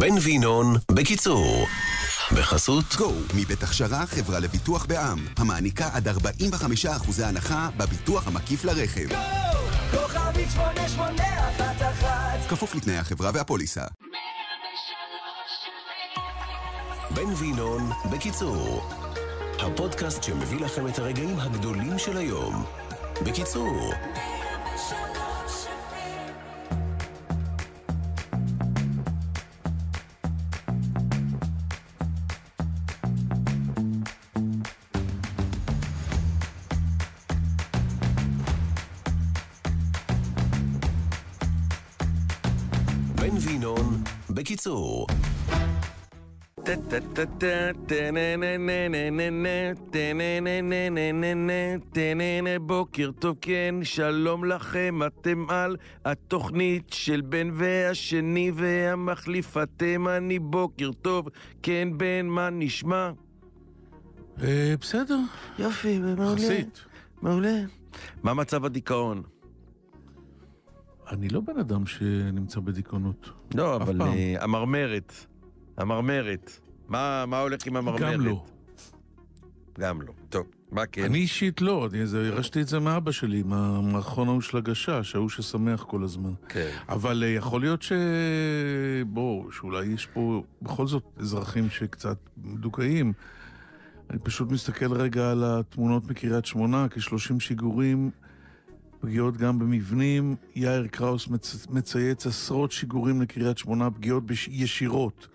בן וינון, בקיצור. בחסות גו, מבית הכשרה חברה לביטוח בע"מ, המעניקה עד 45% הנחה בביטוח המקיף לרכב. גו! כוכבית 8811 כפוף לתנאי החברה והפוליסה. בן וינון, בקיצור. הפודקאסט שמביא לכם את הרגעים הגדולים של היום. בקיצור. בקיצור. בוקר טוב כן, שלום לכם, אתם על התוכנית של בן והשני והמחליף, אתם אני בוקר טוב, כן בן, מה נשמע? אה, בסדר. יופי, מעולה. מעולה. מה מצב הדיכאון? אני לא בן אדם שנמצא בדיכאונות. לא, אבל פעם. אה, המרמרת, המרמרת, מה, מה הולך עם המרמרת? גם לא. גם לא. טוב, מה כן? אני אישית לא, אני הרשתי את זה מאבא שלי, מהמערכון ההוא של הגשש, ההוא ששמח כל הזמן. כן. אבל אה, יכול להיות ש... בואו, שאולי יש פה בכל זאת אזרחים שקצת מדוכאים. אני פשוט מסתכל רגע על התמונות מקריית שמונה, כ-30 שיגורים פגיעות גם במבנים. יאיר קראוס מצ... מצייץ עשרות שיגורים לקריית שמונה, פגיעות בש... ישירות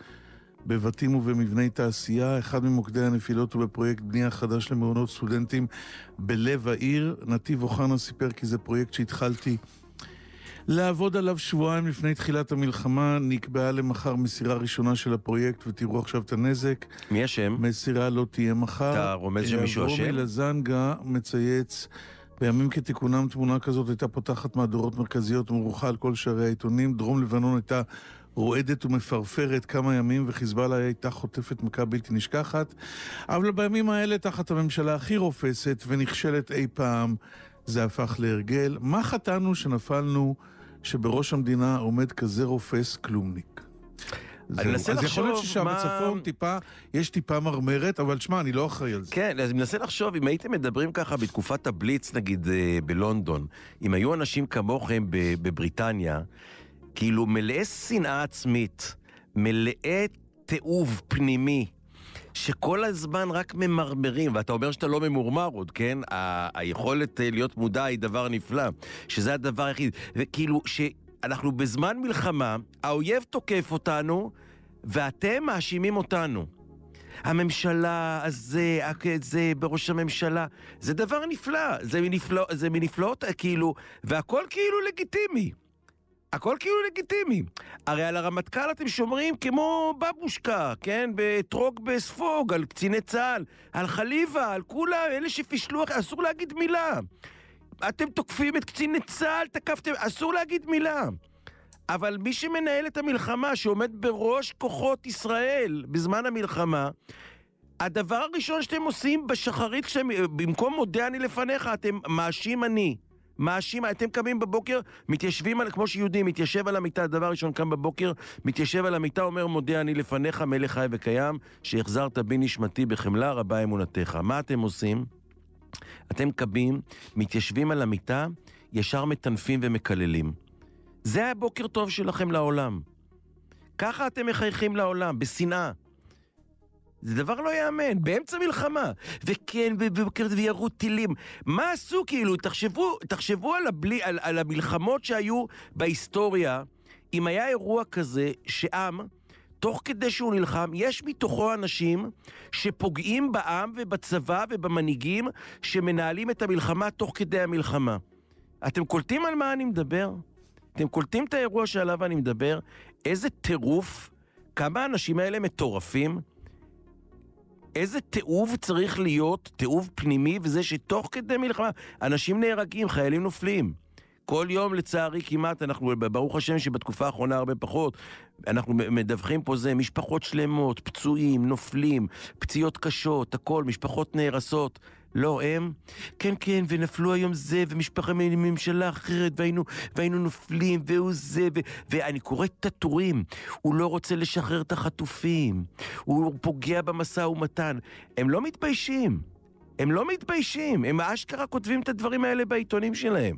בבתים ובמבני תעשייה. אחד ממוקדי הנפילות הוא בפרויקט בנייה חדש למעונות סטודנטים בלב העיר. נתיב אוחנה סיפר כי זה פרויקט שהתחלתי לעבוד עליו שבועיים לפני תחילת המלחמה, נקבעה למחר מסירה ראשונה של הפרויקט, ותראו עכשיו את הנזק. מי אשם? מסירה לא תהיה מחר. אתה רומז שמישהו אה, אשם? רומי לזנגה מצייץ, בימים כתיקונם תמונה כזאת הייתה פותחת מהדורות מרכזיות ומרוחה על כל שערי העיתונים. דרום לבנון הייתה רועדת ומפרפרת כמה ימים, וחיזבאללה הייתה חוטפת מכה בלתי נשכחת. אבל בימים האלה, תחת הממשלה הכי רופסת ונכשלת אי פעם, זה הפך להרגל. מה חטאנו שנפלנו שבראש המדינה עומד כזה רופס כלומניק? אני מנסה לחשוב מה... אז יכול להיות ששם בצפון טיפה, יש טיפה מרמרת, אבל שמע, אני לא אחראי על זה. כן, אז אני מנסה לחשוב, אם הייתם מדברים ככה בתקופת הבליץ, נגיד, אה, בלונדון, אם היו אנשים כמוכם בבריטניה, כאילו מלאי שנאה עצמית, מלאי תיעוב פנימי. שכל הזמן רק ממרמרים, ואתה אומר שאתה לא ממורמר עוד, כן? ה- היכולת אה, להיות מודע היא דבר נפלא, שזה הדבר היחיד, וכאילו, ש... אנחנו בזמן מלחמה, האויב תוקף אותנו, ואתם מאשימים אותנו. הממשלה, הזה, זה, בראש הממשלה, זה דבר נפלא, זה, מנפלא, זה מנפלאות, כאילו, והכל כאילו לגיטימי. הכל כאילו לגיטימי. הרי על הרמטכ"ל אתם שומרים כמו בבושקה, כן? באתרוג בספוג, על קציני צה"ל, על חליבה, על כולם, אלה שפישלו, אסור להגיד מילה. אתם תוקפים את קצין צה"ל, תקפתם, אסור להגיד מילה. אבל מי שמנהל את המלחמה, שעומד בראש כוחות ישראל בזמן המלחמה, הדבר הראשון שאתם עושים בשחרית, כשאתם, במקום מודה אני לפניך, אתם מאשים אני. מאשים, אתם קמים בבוקר, מתיישבים, על, כמו שיהודי מתיישב על המיטה, דבר ראשון קם בבוקר, מתיישב על המיטה, אומר מודה אני לפניך, מלך חי וקיים, שהחזרת בי נשמתי בחמלה רבה אמונתך. מה אתם עושים? אתם קבים מתיישבים על המיטה, ישר מטנפים ומקללים. זה הבוקר טוב שלכם לעולם. ככה אתם מחייכים לעולם, בשנאה. זה דבר לא ייאמן, באמצע מלחמה. וכן, זה וירו טילים. מה עשו כאילו? תחשבו, תחשבו על, הבלי, על, על המלחמות שהיו בהיסטוריה. אם היה אירוע כזה שעם תוך כדי שהוא נלחם, יש מתוכו אנשים שפוגעים בעם ובצבא ובמנהיגים שמנהלים את המלחמה תוך כדי המלחמה. אתם קולטים על מה אני מדבר? אתם קולטים את האירוע שעליו אני מדבר? איזה טירוף, כמה האנשים האלה מטורפים. איזה תיעוב צריך להיות, תיעוב פנימי, וזה שתוך כדי מלחמה אנשים נהרגים, חיילים נופלים. כל יום לצערי כמעט, אנחנו, ברוך השם שבתקופה האחרונה הרבה פחות, אנחנו מדווחים פה זה, משפחות שלמות, פצועים, נופלים, פציעות קשות, הכל, משפחות נהרסות. לא הם? כן, כן, ונפלו היום זה, ומשפחה מממשלה אחרת, והיינו, והיינו נופלים, והוא זה, ו... ואני קורא את הטורים. הוא לא רוצה לשחרר את החטופים, הוא פוגע במשא ומתן. הם לא מתביישים. הם לא מתביישים, הם אשכרה כותבים את הדברים האלה בעיתונים שלהם.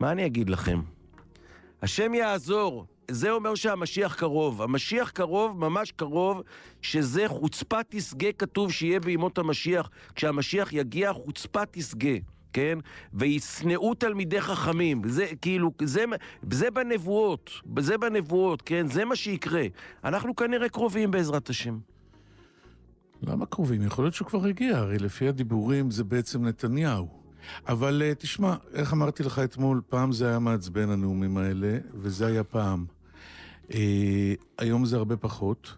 מה אני אגיד לכם? השם יעזור. זה אומר שהמשיח קרוב. המשיח קרוב, ממש קרוב, שזה חוצפה תסגה כתוב שיהיה בימות המשיח. כשהמשיח יגיע, חוצפה תסגה. כן? וישנאו תלמידי חכמים. זה כאילו, זה, זה בנבואות, זה בנבואות, כן? זה מה שיקרה. אנחנו כנראה קרובים בעזרת השם. למה קרובים? יכול להיות שהוא כבר הגיע, הרי לפי הדיבורים זה בעצם נתניהו. אבל אה, תשמע, איך אמרתי לך אתמול, פעם זה היה מעצבן הנאומים האלה, וזה היה פעם. אה, היום זה הרבה פחות.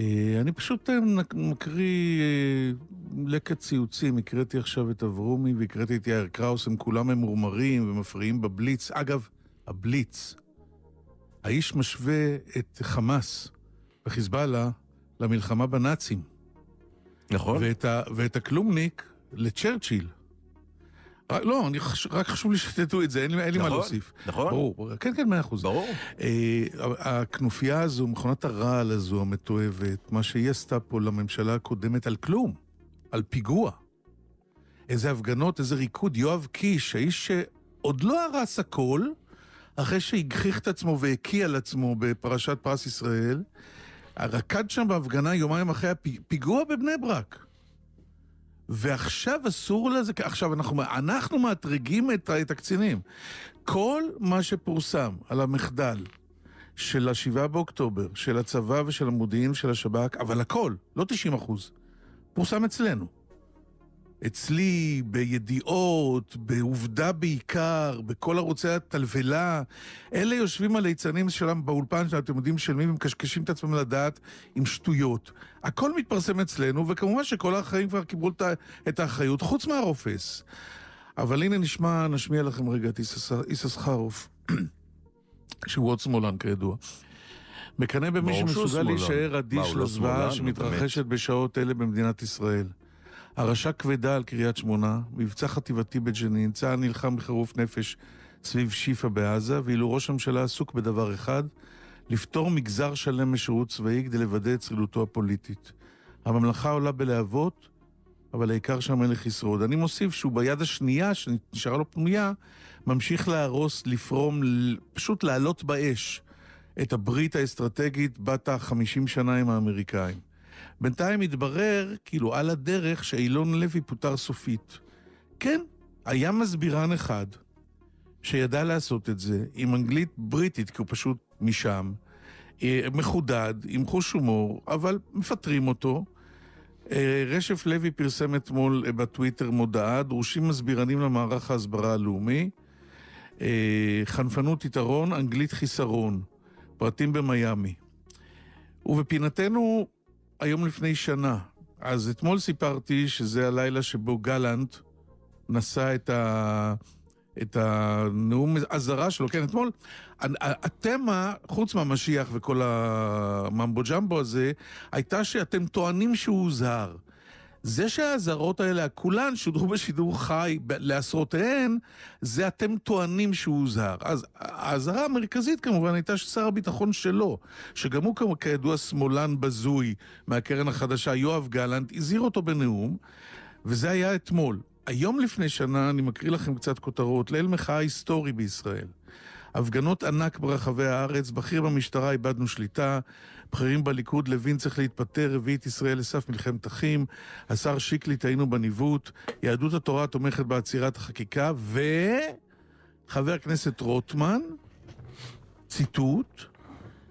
אה, אני פשוט אה, מקריא אה, לקט ציוצים, הקראתי עכשיו את אברומי והקראתי את יאיר קראוס, הם כולם ממורמרים ומפריעים בבליץ. אגב, הבליץ. האיש משווה את חמאס וחיזבאללה למלחמה בנאצים. נכון. ואת, ה, ואת הכלומניק לצ'רצ'יל. לא, אני חש... רק חשוב לי שתדעו את זה, אין לי, אין לי מה נכון, להוסיף. נכון. ברור, כן, כן, מאה אחוז. ברור. אה, הכנופיה הזו, מכונת הרעל הזו, המתועבת, מה שהיא עשתה פה לממשלה הקודמת על כלום, על פיגוע. איזה הפגנות, איזה ריקוד. יואב קיש, האיש שעוד לא הרס הכל, אחרי שהגחיך את עצמו והקיא על עצמו בפרשת פרס ישראל, רקד שם בהפגנה יומיים אחרי הפיגוע בבני ברק. ועכשיו אסור לזה, עכשיו אנחנו, אנחנו מאתרגים את, את הקצינים. כל מה שפורסם על המחדל של השבעה באוקטובר, של הצבא ושל המודיעין ושל השב"כ, אבל הכל, לא 90 אחוז, פורסם אצלנו. אצלי, בידיעות, בעובדה בעיקר, בכל ערוצי התלבלה. אלה יושבים הליצנים שלם באולפן, שאתם יודעים של מי, ומקשקשים את עצמם לדעת עם שטויות. הכל מתפרסם אצלנו, וכמובן שכל האחרים כבר קיבלו את האחריות, חוץ מהרופס. אבל הנה נשמע, נשמיע לכם רגע את יששכרוף, שהוא עוד שמאלן כידוע. מקנא במי שמסוגל להישאר אדיש לא לזוועה שמתרחשת באמת. בשעות אלה במדינת ישראל. הרשה כבדה על קריית שמונה, מבצע חטיבתי בג'נין, צה"ל נלחם בחירוף נפש סביב שיפא בעזה, ואילו ראש הממשלה עסוק בדבר אחד, לפטור מגזר שלם משירות צבאי כדי לוודא את שרידותו הפוליטית. הממלכה עולה בלהבות, אבל העיקר שהמלך ישרוד. אני מוסיף שהוא ביד השנייה, שנשארה לו פנויה, ממשיך להרוס, לפרום, פשוט לעלות באש את הברית האסטרטגית בת החמישים שנה עם האמריקאים. בינתיים התברר, כאילו על הדרך, שאילון לוי פוטר סופית. כן, היה מסבירן אחד שידע לעשות את זה עם אנגלית בריטית, כי הוא פשוט משם, אה, מחודד, עם חוש הומור, אבל מפטרים אותו. אה, רשף לוי פרסם אתמול אה, בטוויטר מודעה, דרושים מסבירנים למערך ההסברה הלאומי, חנפנות יתרון, אנגלית חיסרון, פרטים במיאמי. ובפינתנו היום לפני שנה. אז אתמול סיפרתי שזה הלילה שבו גלנט נשא את, ה... את הנאום אזהרה שלו. כן, אתמול, התמה, חוץ מהמשיח וכל הממבו ג'מבו הזה, הייתה שאתם טוענים שהוא הוזהר. זה שהאזהרות האלה, כולן שודרו בשידור חי לעשרותיהן, זה אתם טוענים שהוא הוזהר. אז האזהרה המרכזית כמובן הייתה ששר הביטחון שלו, שגם הוא כמו כידוע שמאלן בזוי מהקרן החדשה, יואב גלנט, הזהיר אותו בנאום, וזה היה אתמול. היום לפני שנה, אני מקריא לכם קצת כותרות, ליל מחאה היסטורי בישראל. הפגנות ענק ברחבי הארץ, בכיר במשטרה איבדנו שליטה, בכירים בליכוד, לוין צריך להתפטר, הביא את ישראל לסף מלחמת אחים, השר שיקלי טעינו בניווט, יהדות התורה תומכת בעצירת החקיקה, וחבר הכנסת רוטמן, ציטוט,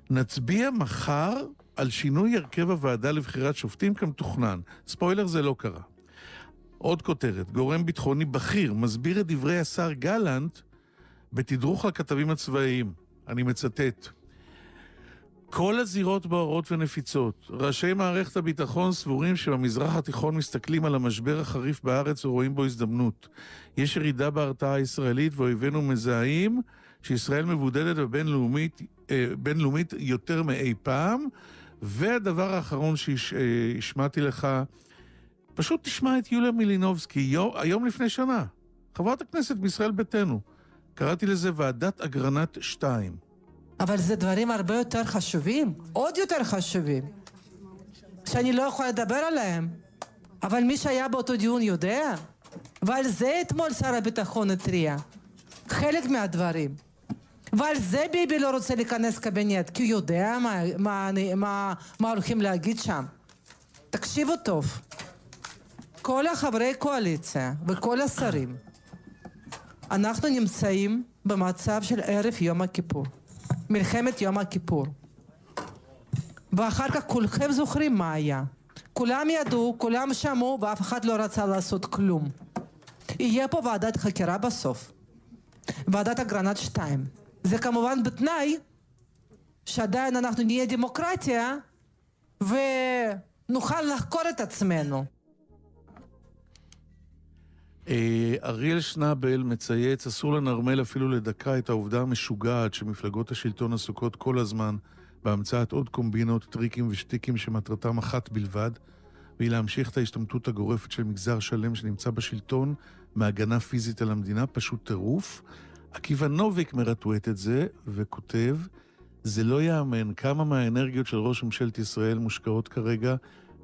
נצביע מחר על שינוי הרכב הוועדה לבחירת שופטים כמתוכנן. ספוילר, זה לא קרה. עוד כותרת, גורם ביטחוני בכיר מסביר את דברי השר גלנט בתדרוך לכתבים הצבאיים, אני מצטט: כל הזירות בוערות ונפיצות. ראשי מערכת הביטחון סבורים שבמזרח התיכון מסתכלים על המשבר החריף בארץ ורואים בו הזדמנות. יש ירידה בהרתעה הישראלית ואויבינו מזהים שישראל מבודדת ובינלאומית אה, יותר מאי פעם. והדבר האחרון שהשמעתי אה, לך, פשוט תשמע את יוליה מלינובסקי, יום, היום לפני שנה, חברת הכנסת מישראל ביתנו. קראתי לזה ועדת אגרנט 2. אבל זה דברים הרבה יותר חשובים, עוד יותר חשובים, שאני לא יכולה לדבר עליהם. אבל מי שהיה באותו דיון יודע, ועל זה אתמול שר הביטחון התריע. חלק מהדברים. ועל זה ביבי לא רוצה להיכנס קבינט, כי הוא יודע מה, מה, מה, מה הולכים להגיד שם. תקשיבו טוב. כל החברי קואליציה וכל השרים אנחנו נמצאים במצב של ערב יום הכיפור, מלחמת יום הכיפור. ואחר כך כולכם זוכרים מה היה. כולם ידעו, כולם שמעו, ואף אחד לא רצה לעשות כלום. יהיה פה ועדת חקירה בסוף. ועדת אגרנט 2. זה כמובן בתנאי שעדיין אנחנו נהיה דמוקרטיה ונוכל לחקור את עצמנו. אה, אריאל שנאבל מצייץ, אסור לנרמל אפילו לדקה את העובדה המשוגעת שמפלגות השלטון עסוקות כל הזמן בהמצאת עוד קומבינות, טריקים ושטיקים שמטרתם אחת בלבד, והיא להמשיך את ההשתמטות הגורפת של מגזר שלם שנמצא בשלטון מהגנה פיזית על המדינה, פשוט טירוף. עקיבא נוביק מרטווט את זה וכותב, זה לא ייאמן כמה מהאנרגיות של ראש ממשלת ישראל מושקעות כרגע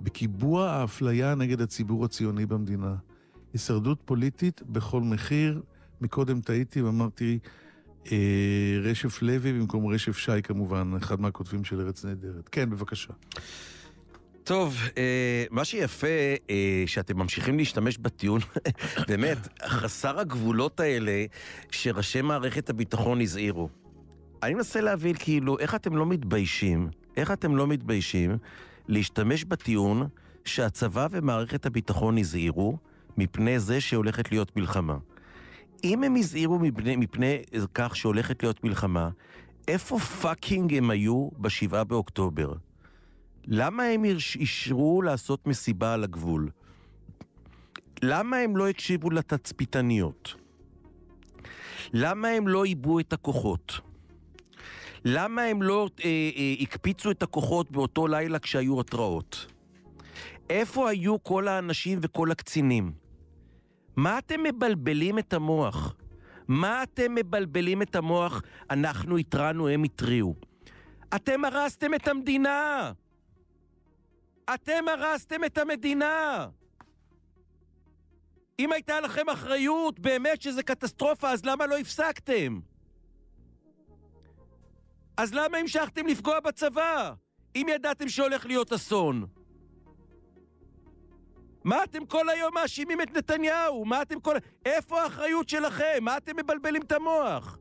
בקיבוע האפליה נגד הציבור הציוני במדינה. הישרדות פוליטית בכל מחיר. מקודם טעיתי ואמרתי אה, רשף לוי במקום רשף שי כמובן, אחד מהכותבים של ארץ נהדרת. כן, בבקשה. טוב, אה, מה שיפה, אה, שאתם ממשיכים להשתמש בטיעון, באמת, חסר הגבולות האלה שראשי מערכת הביטחון הזהירו. אני מנסה להבין, כאילו, איך אתם לא מתביישים, איך אתם לא מתביישים להשתמש בטיעון שהצבא ומערכת הביטחון הזהירו, מפני זה שהולכת להיות מלחמה. אם הם הזהירו מפני, מפני כך שהולכת להיות מלחמה, איפה פאקינג הם היו בשבעה באוקטובר? למה הם אישרו לעשות מסיבה על הגבול? למה הם לא הקשיבו לתצפיתניות? למה הם לא עיבו את הכוחות? למה הם לא אה, אה, הקפיצו את הכוחות באותו לילה כשהיו התרעות? איפה היו כל האנשים וכל הקצינים? מה אתם מבלבלים את המוח? מה אתם מבלבלים את המוח? אנחנו התרענו, הם התריעו. אתם הרסתם את המדינה! אתם הרסתם את המדינה! אם הייתה לכם אחריות באמת שזה קטסטרופה, אז למה לא הפסקתם? אז למה המשכתם לפגוע בצבא, אם ידעתם שהולך להיות אסון? מה אתם כל היום מאשימים את נתניהו? מה אתם כל... איפה האחריות שלכם? מה אתם מבלבלים את המוח?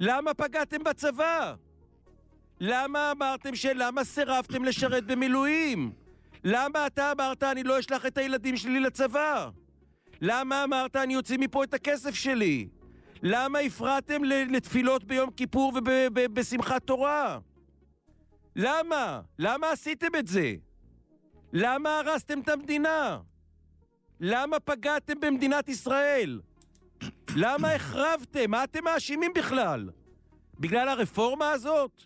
למה פגעתם בצבא? למה אמרתם שלמה סירבתם לשרת במילואים? למה אתה אמרת אני לא אשלח את הילדים שלי לצבא? למה אמרת אני אוציא מפה את הכסף שלי? למה הפרעתם לתפילות ביום כיפור ובשמחת תורה? למה? למה עשיתם את זה? למה הרסתם את המדינה? למה פגעתם במדינת ישראל? למה החרבתם? מה אתם מאשימים בכלל? בגלל הרפורמה הזאת?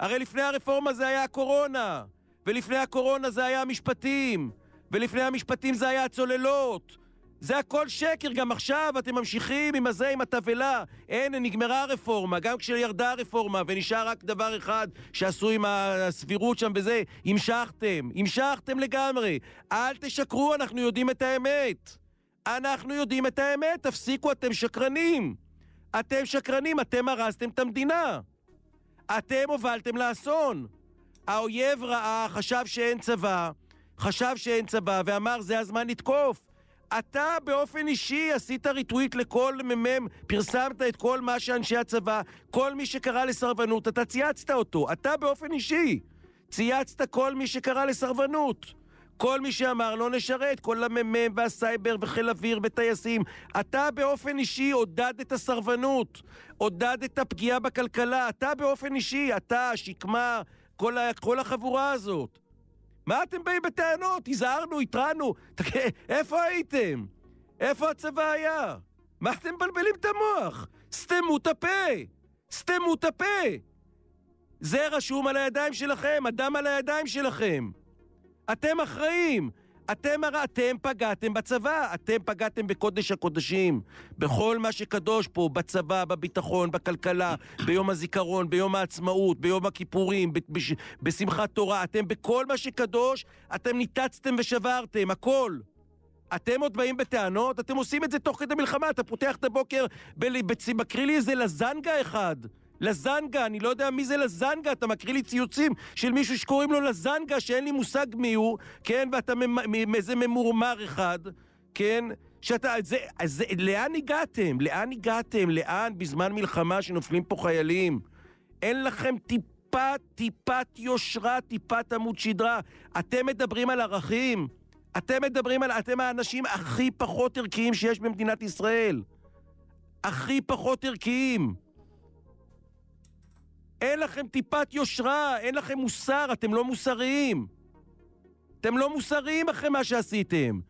הרי לפני הרפורמה זה היה הקורונה, ולפני הקורונה זה היה המשפטים, ולפני המשפטים זה היה הצוללות, זה הכל שקר, גם עכשיו אתם ממשיכים עם הזה, עם התבלה. אין, נגמרה הרפורמה, גם כשירדה הרפורמה ונשאר רק דבר אחד שעשו עם הסבירות שם וזה, המשכתם, המשכתם לגמרי. אל תשקרו, אנחנו יודעים את האמת. אנחנו יודעים את האמת, תפסיקו, אתם שקרנים. אתם שקרנים, אתם הרסתם את המדינה. אתם הובלתם לאסון. האויב ראה, חשב שאין צבא, חשב שאין צבא, ואמר זה הזמן לתקוף. אתה באופן אישי עשית ריטוויט לכל מ"מ, פרסמת את כל מה שאנשי הצבא, כל מי שקרא לסרבנות, אתה צייצת אותו. אתה באופן אישי צייצת כל מי שקרא לסרבנות. כל מי שאמר לא נשרת, כל המ"מ והסייבר וחיל אוויר וטייסים. אתה באופן אישי עודדת סרבנות, עודדת פגיעה בכלכלה. אתה באופן אישי, אתה, שקמה, כל, כל החבורה הזאת. מה אתם באים בטענות? הזהרנו, התרענו. איפה הייתם? איפה הצבא היה? מה אתם מבלבלים את המוח? סתמו את הפה! סתמו את הפה! זה רשום על הידיים שלכם, הדם על הידיים שלכם. אתם אחראים. אתם הרי, אתם פגעתם בצבא, אתם פגעתם בקודש הקודשים, בכל מה שקדוש פה, בצבא, בביטחון, בכלכלה, ביום הזיכרון, ביום העצמאות, ביום הכיפורים, בש... בשמחת תורה, אתם בכל מה שקדוש, אתם ניתצתם ושברתם, הכל. אתם עוד באים בטענות? אתם עושים את זה תוך כדי מלחמה, אתה פותח את הבוקר, ב... בצ... מקריא לי איזה לזנגה אחד. לזנגה, אני לא יודע מי זה לזנגה, אתה מקריא לי ציוצים של מישהו שקוראים לו לזנגה, שאין לי מושג מי הוא, כן, ואתה מאיזה ממורמר אחד, כן? שאתה, זה, זה, לאן הגעתם? לאן הגעתם? לאן בזמן מלחמה שנופלים פה חיילים? אין לכם טיפה, טיפת יושרה, טיפת עמוד שדרה. אתם מדברים על ערכים. אתם מדברים על... אתם האנשים הכי פחות ערכיים שיש במדינת ישראל. הכי פחות ערכיים. אין לכם טיפת יושרה, אין לכם מוסר, אתם לא מוסריים. אתם לא מוסריים אחרי מה שעשיתם.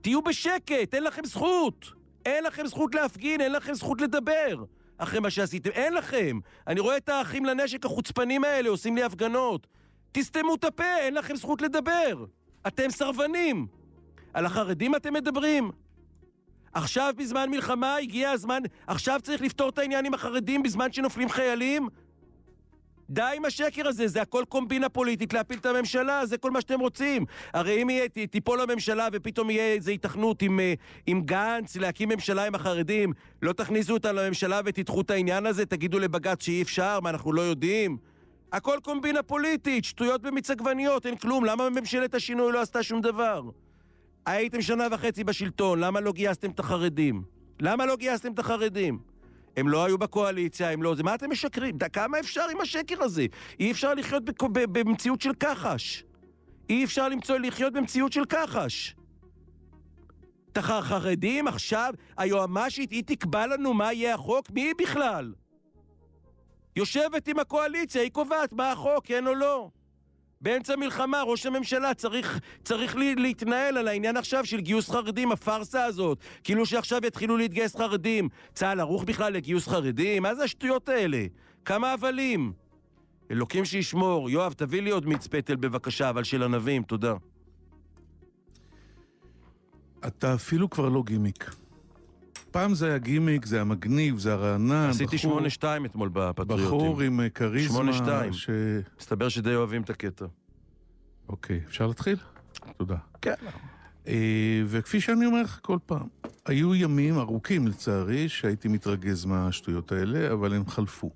תהיו בשקט, אין לכם זכות. אין לכם זכות להפגין, אין לכם זכות לדבר. אחרי מה שעשיתם, אין לכם. אני רואה את האחים לנשק החוצפנים האלה עושים לי הפגנות. תסתמו את הפה, אין לכם זכות לדבר. אתם סרבנים. על החרדים אתם מדברים? עכשיו בזמן מלחמה הגיע הזמן, עכשיו צריך לפתור את העניין עם החרדים בזמן שנופלים חיילים? די עם השקר הזה, זה הכל קומבינה פוליטית להפיל את הממשלה, זה כל מה שאתם רוצים. הרי אם יהיה, תיפול הממשלה ופתאום יהיה איזו התכנות עם, אה, עם גנץ להקים ממשלה עם החרדים, לא תכניסו אותה לממשלה ותדחו את העניין הזה, תגידו לבג"ץ שאי אפשר, מה אנחנו לא יודעים? הכל קומבינה פוליטית, שטויות במיץ עגבניות, אין כלום, למה ממשלת השינוי לא עשתה שום דבר? הייתם שנה וחצי בשלטון, למה לא גייסתם את החרדים? למה לא גייסתם את החרדים? הם לא היו בקואליציה, הם לא... זה מה אתם משקרים? כמה אפשר עם השקר הזה? אי אפשר לחיות בק... במציאות של כחש. אי אפשר למצוא לחיות במציאות של כחש. את החרדים עכשיו, היועמ"שית, היא תקבע לנו מה יהיה החוק? מי היא בכלל? יושבת עם הקואליציה, היא קובעת מה החוק, כן או לא. באמצע מלחמה, ראש הממשלה צריך, צריך לי, להתנהל על העניין עכשיו של גיוס חרדים, הפארסה הזאת. כאילו שעכשיו יתחילו להתגייס חרדים. צה"ל ערוך בכלל לגיוס חרדים? מה זה השטויות האלה? כמה הבלים? אלוקים שישמור. יואב, תביא לי עוד מיץ פטל בבקשה, אבל של ענבים, תודה. אתה אפילו כבר לא גימיק. פעם זה היה גימיק, זה היה מגניב, זה היה רענן. עשיתי שמונה שתיים אתמול בפטריוטים. בחור עם אה, כריזמה. שמונה שתיים. ש... מסתבר שדי אוהבים את הקטע. אוקיי, אפשר להתחיל? תודה. כן. אה, וכפי שאני אומר לך כל פעם, היו ימים ארוכים לצערי שהייתי מתרגז מהשטויות האלה, אבל הם חלפו.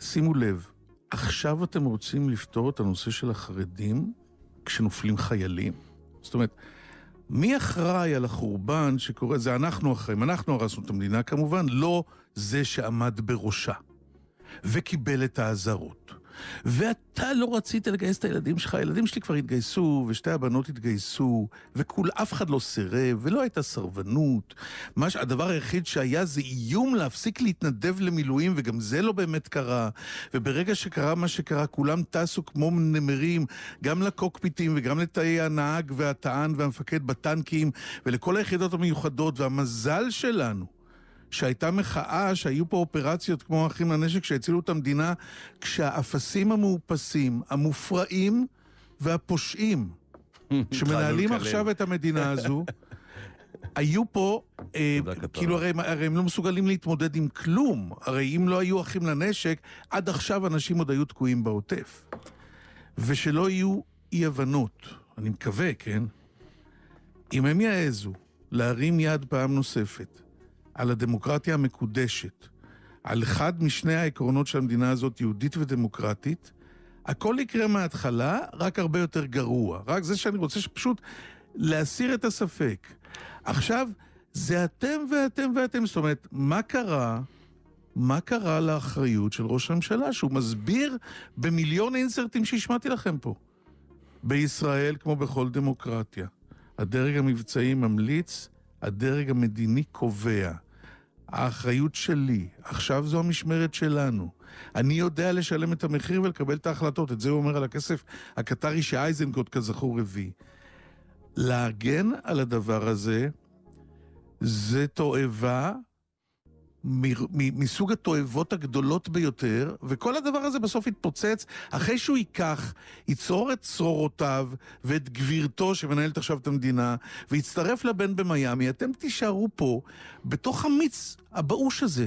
שימו לב, עכשיו אתם רוצים לפתור את הנושא של החרדים כשנופלים חיילים? זאת אומרת, מי אחראי על החורבן שקורה? זה אנחנו אחראים. אנחנו הרסנו את המדינה כמובן, לא זה שעמד בראשה וקיבל את האזהרות. ואתה לא רצית לגייס את הילדים שלך, הילדים שלי כבר התגייסו, ושתי הבנות התגייסו, אף אחד לא סירב, ולא הייתה סרבנות. מה ש... הדבר היחיד שהיה זה איום להפסיק להתנדב למילואים, וגם זה לא באמת קרה. וברגע שקרה מה שקרה, כולם טסו כמו נמרים, גם לקוקפיטים וגם לתאי הנהג והטען והמפקד בטנקים, ולכל היחידות המיוחדות, והמזל שלנו שהייתה מחאה, שהיו פה אופרציות כמו אחים לנשק שהצילו את המדינה, כשהאפסים המאופסים, המופרעים והפושעים, שמנהלים עכשיו את המדינה הזו, היו פה, אה, כאילו הרי, הרי הם לא מסוגלים להתמודד עם כלום, הרי אם לא היו אחים לנשק, עד עכשיו אנשים עוד היו תקועים בעוטף. ושלא יהיו אי-הבנות, אני מקווה, כן? אם הם יעזו להרים יד פעם נוספת, על הדמוקרטיה המקודשת, על אחד משני העקרונות של המדינה הזאת, יהודית ודמוקרטית, הכל יקרה מההתחלה, רק הרבה יותר גרוע. רק זה שאני רוצה שפשוט להסיר את הספק. עכשיו, זה אתם ואתם ואתם. זאת אומרת, מה קרה? מה קרה לאחריות של ראש הממשלה, שהוא מסביר במיליון אינסרטים שהשמעתי לכם פה. בישראל, כמו בכל דמוקרטיה, הדרג המבצעי ממליץ הדרג המדיני קובע. האחריות שלי, עכשיו זו המשמרת שלנו. אני יודע לשלם את המחיר ולקבל את ההחלטות, את זה הוא אומר על הכסף הקטרי שאייזנקוט כזכור הביא. להגן על הדבר הזה זה תועבה מסוג התועבות הגדולות ביותר, וכל הדבר הזה בסוף יתפוצץ אחרי שהוא ייקח, ייצור את צרורותיו ואת גבירתו שמנהלת עכשיו את המדינה, ויצטרף לבן במיאמי, אתם תישארו פה בתוך המיץ הבאוש הזה,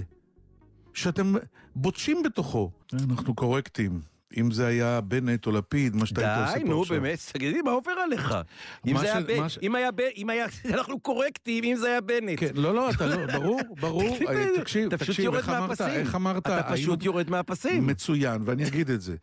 שאתם בוטשים בתוכו. כן, אנחנו קורקטים. אם זה היה בנט או לפיד, מה שאתה היית עושה פה עכשיו. די, נו, באמת, תגידי, מה עובר עליך? אם זה היה בנט, אם היה אם היה, אנחנו קורקטים, אם זה היה בנט. כן, לא, לא, אתה לא, ברור, ברור, תקשיב, תקשיב, איך אמרת, איך אמרת, אתה פשוט יורד מהפסים. מצוין, ואני אגיד את זה.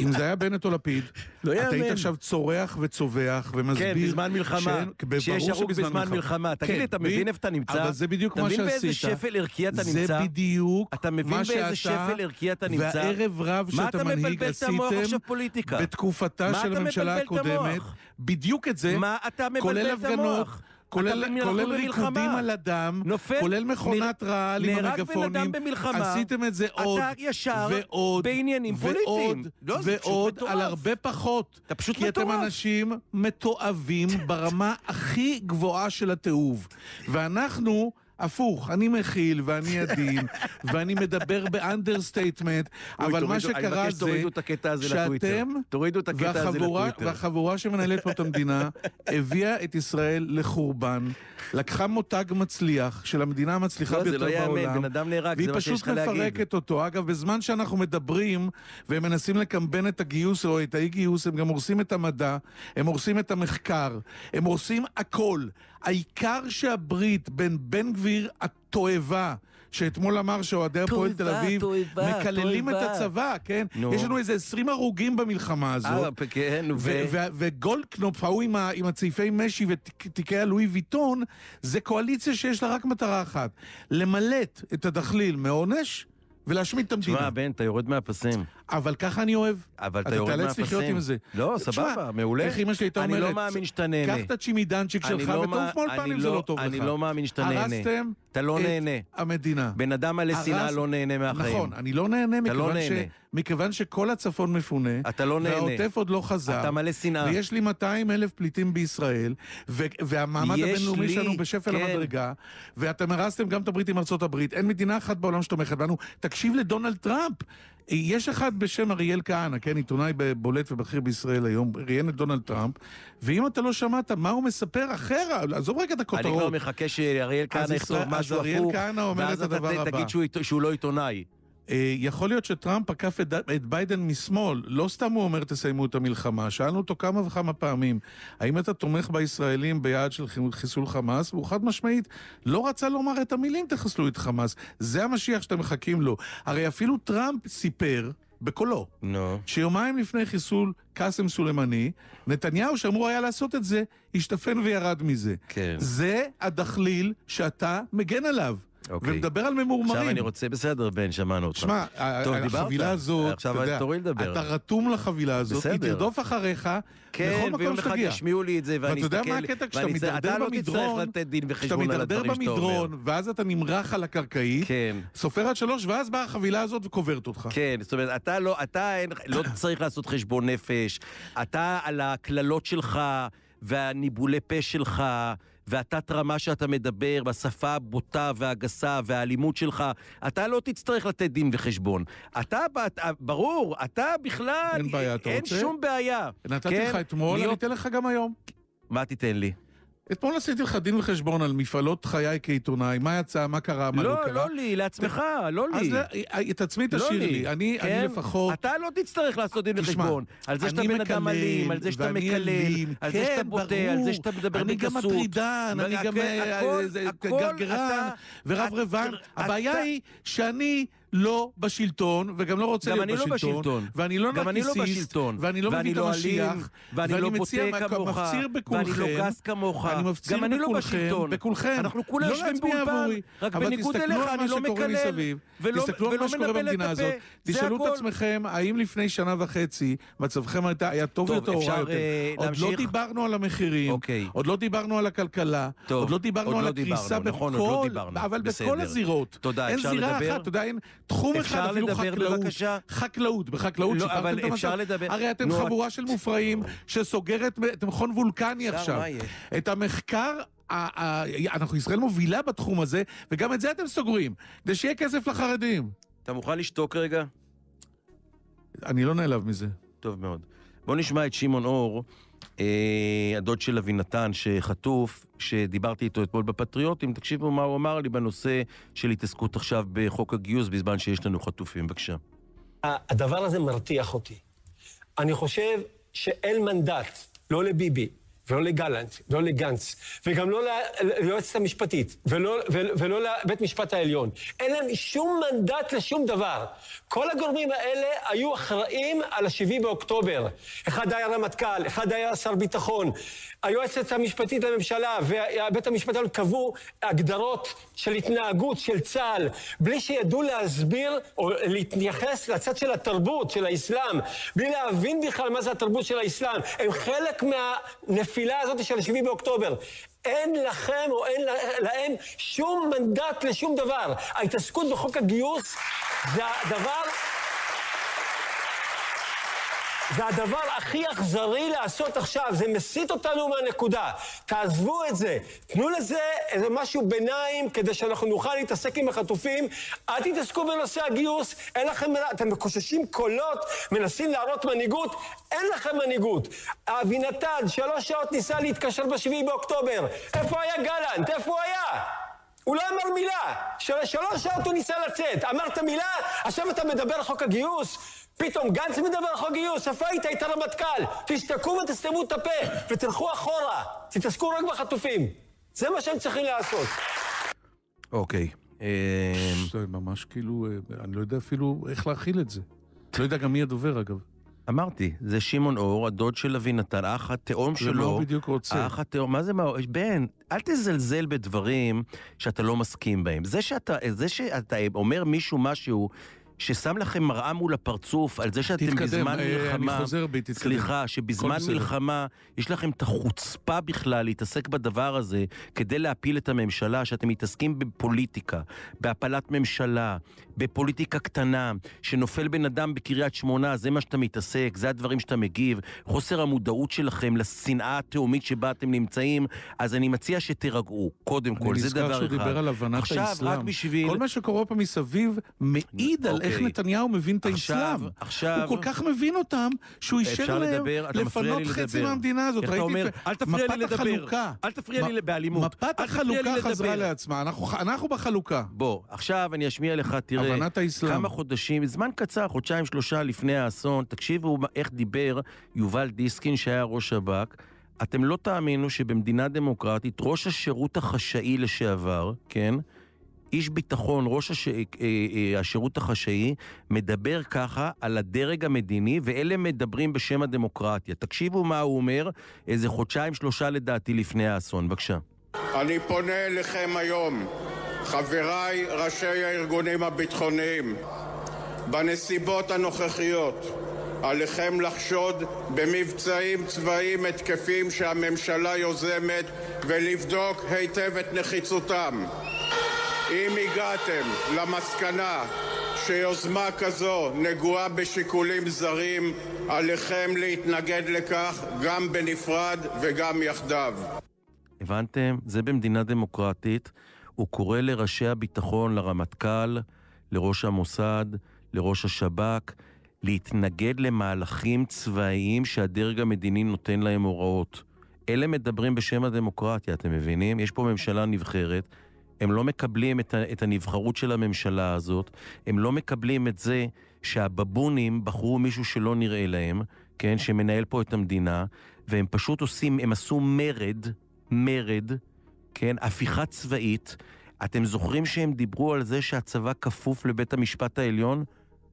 אם זה היה בנט או לפיד, לא אתה היית עכשיו צורח וצווח ומסביר. כן, בזמן מלחמה. שיש הרוג בזמן מלחמה. כן, תגיד לי, אתה מבין איפה אתה נמצא? אבל זה בדיוק מה שעשית. אתה מבין באיזה שפל ערכי אתה נמצא? זה בדיוק מה שאתה, והערב רב שאתה מנהיג שעשיתם בתקופתה של הממשלה הקודמת, בדיוק את זה, מה אתה מבלבל את הפגנות. כולל, כולל ריקודים על הדם, נופל, כולל מכונת נ... רעל עם המגפונים, במלחמה, עשיתם את זה עוד, ישר ועוד, בעניינים ועוד, פוליטיים. ועוד, לא, ועוד, על הרבה פחות. אתה פשוט כי מטורף. כי אתם אנשים מתועבים ברמה הכי גבוהה של התיעוב. ואנחנו... הפוך, אני מכיל ואני עדין, ואני מדבר באנדרסטייטמנט, אבל מה שקרה זה... תורידו את הקטע הזה לטוויטר. שאתם והחבורה, והחבורה שמנהלת פה את המדינה הביאה את ישראל לחורבן, לקחה מותג מצליח של המדינה המצליחה לא, ביותר לא בעולם. זה לא יאמן, בן אדם נהרג, זה מה שיש לך להגיד. והיא פשוט מפרקת אותו. אגב, בזמן שאנחנו מדברים והם מנסים לקמבן את הגיוס או את האי גיוס, הם גם הורסים את המדע, הם הורסים את המחקר, הם הורסים הכל. העיקר שהברית בין בן גביר התועבה, שאתמול אמר שאוהדי הפועל תל אביב תועבה, מקללים תועבה. את הצבא, כן? נו. יש לנו איזה 20 הרוגים במלחמה הזו. אה, כן, ו... וגולדקנופ, ההוא עם, עם הצעיפי משי ותיקי הלואי ויטון, זה קואליציה שיש לה רק מטרה אחת, למלט את הדחליל מעונש ולהשמיד את המדינה. תשמע, בן, אתה יורד מהפסים. אבל ככה אני אוהב. אבל אתה יורד מהפסים. אתה תיאלץ לחיות עם זה. לא, סבבה, מעולה. איך אימא שלי הייתה אומרת, אני לא מאמין שאתה נהנה. קח את הצ'ימידנצ'יק שלך לא ותעוף שמאל פעם אם לא- זה לא טוב לך. אני לא מאמין שאתה נהנה. הרסתם לא את המדינה. בן אדם מלא שנאה לא נהנה מהחיים. נכון, אני לא נהנה מכיוון שכל הצפון מפונה. אתה לא נהנה. והעוטף עוד לא חזר. אתה מלא שנאה. ויש לי 200 אלף פליטים בישראל, והמעמד הבינלאומי שלנו בשפל כן. המדרגה, ואתם הרסתם גם את הברית עם ארצות הברית. אין מדינה אחת בעולם שתומכת בנו. תקשיב לדונלד טראמפ. יש אחד בשם אריאל כהנא, כן, עיתונאי בולט ובכיר בישראל היום, ראיין את דונלד טראמפ, ואם אתה לא שמעת מה הוא מספר אחר, עזוב רגע את הכותרות. אני כבר מחכה שאריאל כהנא יכתוב משהו הפוך, ואז אתה תגיד שהוא לא עיתונאי. אה, יכול להיות שטראמפ עקף את, את ביידן משמאל, לא סתם הוא אומר תסיימו את המלחמה, שאלנו אותו כמה וכמה פעמים, האם אתה תומך בישראלים ביעד של חיסול חמאס? הוא חד משמעית לא רצה לומר את המילים תחסלו את חמאס, זה המשיח שאתם מחכים לו. הרי אפילו טראמפ סיפר בקולו, no. שיומיים לפני חיסול קאסם סולימני, נתניהו שאמור היה לעשות את זה, השתפן וירד מזה. כן. זה הדחליל שאתה מגן עליו. אוקיי. ומדבר על ממורמרים. עכשיו אני רוצה, בסדר, בן, שמענו אותך. שמע, החבילה הזאת, עכשיו אתה יודע, תורי לדבר. אתה רתום לחבילה הזאת, בסדר. היא תרדוף אחריך, כן, ויום אחד ישמיעו לי את זה, ואני אסתכל, ואתה יודע מה הקטע? כשאתה מידרדר לא במדרון, לתת דין כשאתה מידרדר במדרון, ואז אתה נמרח על הקרקעי, כן. סופר עד שלוש, ואז באה החבילה הזאת וקוברת אותך. כן, זאת אומרת, אתה לא, אתה לא צריך לעשות חשבון נפש, אתה על הקללות שלך, והניבולי פה שלך, והתת-רמה שאתה מדבר, בשפה הבוטה והגסה והאלימות שלך, אתה לא תצטרך לתת דין וחשבון. אתה, אה, ברור, אתה בכלל, אין, בעיה, אתה אין רוצה? שום בעיה. נתתי כן? לך אתמול, להיות... אני אתן לך גם היום. מה תיתן לי? אתמול עשיתי לך דין וחשבון על מפעלות חיי כעיתונאי, מה יצא, מה קרה, מה לא, לא קרה. לא, לא לי, לעצמך, לא לי. אז את אה, אה, עצמי לא תשאיר לי, אני, כן? אני לפחות... אתה לא תצטרך לעשות דין וחשבון. על זה שאתה בן אדם אלים, על זה שאתה מקלל, על זה שאתה כן, בוטה, על זה שאתה מדבר בגסות. אני גם מטרידן, אני גם אה, גרגרן ורב רבן. הבעיה היא שאני... לא בשלטון, וגם לא רוצה גם להיות אני לא בשלטון, לא בשלטון. ואני לא נרקיסיסט, לא ואני לא ואני מבין לא את המשיח, ואני, ואני לא מציע, כמוך, מפציר בכולכם, ואני לא גס כמוך, אני מפציר גם אני לא בשלטון, בכולכם, אנחנו כולם לא יושבים באולפן, רק בניגוד אליך אני לא מקלל, מסביב, ולא, תסתכלו ולא על מה שקורה במדינה הזאת, תשאלו את עצמכם, האם לפני שנה וחצי מצבכם היה, טוב, טוב יותר או רע יותר, אה, עוד לא דיברנו על המחירים, אוקיי. עוד לא דיברנו על הכלכלה, עוד לא דיברנו על לא הקריסה נכון, לא בכל, אבל בכל הזירות, אין זירה אחת, אתה יודע, תחום אחד, אפילו לדבר, חקלאות. בבקשה. חקלאות, בחקלאות לא, שיפרתם את המצב. לדבר... הרי אתם לא, חבורה את... של מופרעים שסוגרת, את מכון וולקני עכשיו. את המחקר אנחנו ישראל מובילה בתחום הזה, וגם את זה אתם סוגרים, כדי שיהיה כסף לחרדים. אתה מוכן לשתוק רגע? אני לא נעלב מזה. טוב מאוד. בוא נשמע את שמעון אור. אה, הדוד של אבינתן שחטוף, שדיברתי איתו אתמול בפטריוטים, תקשיבו מה הוא אמר לי בנושא של התעסקות עכשיו בחוק הגיוס בזמן שיש לנו חטופים, בבקשה. הדבר הזה מרתיח אותי. אני חושב שאין מנדט, לא לביבי, ולא לגלנט, ולא לגנץ, וגם לא ליועצת המשפטית, ולא, ולא לבית משפט העליון. אין להם שום מנדט לשום דבר. כל הגורמים האלה היו אחראים על ה-7 באוקטובר. אחד היה רמטכ"ל, אחד היה שר ביטחון. היועצת המשפטית לממשלה ובית המשפט העליון קבעו הגדרות של התנהגות של צה"ל, בלי שידעו להסביר או להתייחס לצד של התרבות, של האסלאם, בלי להבין בכלל מה זה התרבות של האסלאם. הם חלק מהנפ... הנפילה הזאת של 7 באוקטובר. אין לכם או אין להם שום מנדט לשום דבר. ההתעסקות בחוק הגיוס זה הדבר זה הדבר הכי אכזרי לעשות עכשיו, זה מסיט אותנו מהנקודה. תעזבו את זה, תנו לזה איזה משהו ביניים כדי שאנחנו נוכל להתעסק עם החטופים. אל תתעסקו בנושא הגיוס, אין לכם, אתם מקוששים קולות, מנסים להראות מנהיגות, אין לכם מנהיגות. אבינתן, שלוש שעות ניסה להתקשר בשביעי באוקטובר. איפה היה גלנט? איפה הוא היה? הוא לא אמר מילה. של... שלוש שעות הוא ניסה לצאת. אמרת מילה? עכשיו אתה מדבר על חוק הגיוס? פתאום גנץ מדבר על חוק גיוס, איפה היית? היית רמטכ"ל. תשתקו ותסתמו את הפה, ותלכו אחורה. תתעסקו רק בחטופים. זה מה שהם צריכים לעשות. אוקיי. אה, זה ממש כאילו, אה, אני לא יודע אפילו איך להכיל את זה. לא יודע גם מי הדובר, אגב. אמרתי, זה שמעון אור, הדוד של אבינתן, האח התאום שלו. זה לא בדיוק רוצה. האח התאום, מה זה מה... בן, אל תזלזל בדברים שאתה לא מסכים בהם. זה שאתה, זה שאתה אומר מישהו משהו... ששם לכם מראה מול הפרצוף על זה שאתם תתקדם, בזמן אה, מלחמה... תתקדם, אני חוזר בי, תתקדם. סליחה, שבזמן מלחמה יש לכם את החוצפה בכלל להתעסק בדבר הזה כדי להפיל את הממשלה, שאתם מתעסקים בפוליטיקה, בהפלת ממשלה, בפוליטיקה קטנה, שנופל בן אדם בקריית שמונה, זה מה שאתה מתעסק, זה הדברים שאתה מגיב, חוסר המודעות שלכם לשנאה התהומית שבה אתם נמצאים, אז אני מציע שתירגעו, קודם כל, זה דבר אחד. אני נזכר שהוא דיבר על הבנת עכשיו, האסלאם. עכשיו, רק בשביל... כל מה שקורה פה מסביב מעיד על איך אוקיי. נתניהו מבין את עכשיו, האסלאם. עכשיו... הוא כל כך מבין אותם, שהוא אישר להם לדבר, לפנות חצי מהמדינה הזאת. איך אתה אומר? אל תפריע לי לדבר. החלוקה. אל תפריע מ... לי באלימות. מפת החלוקה חזרה לעצמה, אנחנו בחלוקה. בוא, עכשיו אני אשמיע לך, תראה... כוונת האסלאם. כמה חודשים, זמן קצר, חודשיים, שלושה לפני האסון, תקשיבו איך דיבר יובל דיסקין שהיה ראש שב"כ. אתם לא תאמינו שבמדינה דמוקרטית ראש השירות החשאי לשעבר, כן? איש ביטחון, ראש הש... אה, אה, אה, השירות החשאי, מדבר ככה על הדרג המדיני, ואלה מדברים בשם הדמוקרטיה. תקשיבו מה הוא אומר, איזה חודשיים, שלושה לדעתי לפני האסון. בבקשה. אני פונה אליכם היום, חבריי ראשי הארגונים הביטחוניים, בנסיבות הנוכחיות עליכם לחשוד במבצעים צבאיים התקפים שהממשלה יוזמת ולבדוק היטב את נחיצותם. אם הגעתם למסקנה שיוזמה כזו נגועה בשיקולים זרים, עליכם להתנגד לכך גם בנפרד וגם יחדיו. הבנתם? זה במדינה דמוקרטית. הוא קורא לראשי הביטחון, לרמטכ"ל, לראש המוסד, לראש השב"כ, להתנגד למהלכים צבאיים שהדרג המדיני נותן להם הוראות. אלה מדברים בשם הדמוקרטיה, אתם מבינים? יש פה ממשלה נבחרת, הם לא מקבלים את, הנבחרות של הממשלה הזאת, הם לא מקבלים את זה שהבבונים בחרו מישהו שלא נראה להם, כן, שמנהל פה את המדינה, והם פשוט עושים, הם עשו מרד, מרד, כן, הפיכה צבאית. אתם זוכרים שהם דיברו על זה שהצבא כפוף לבית המשפט העליון?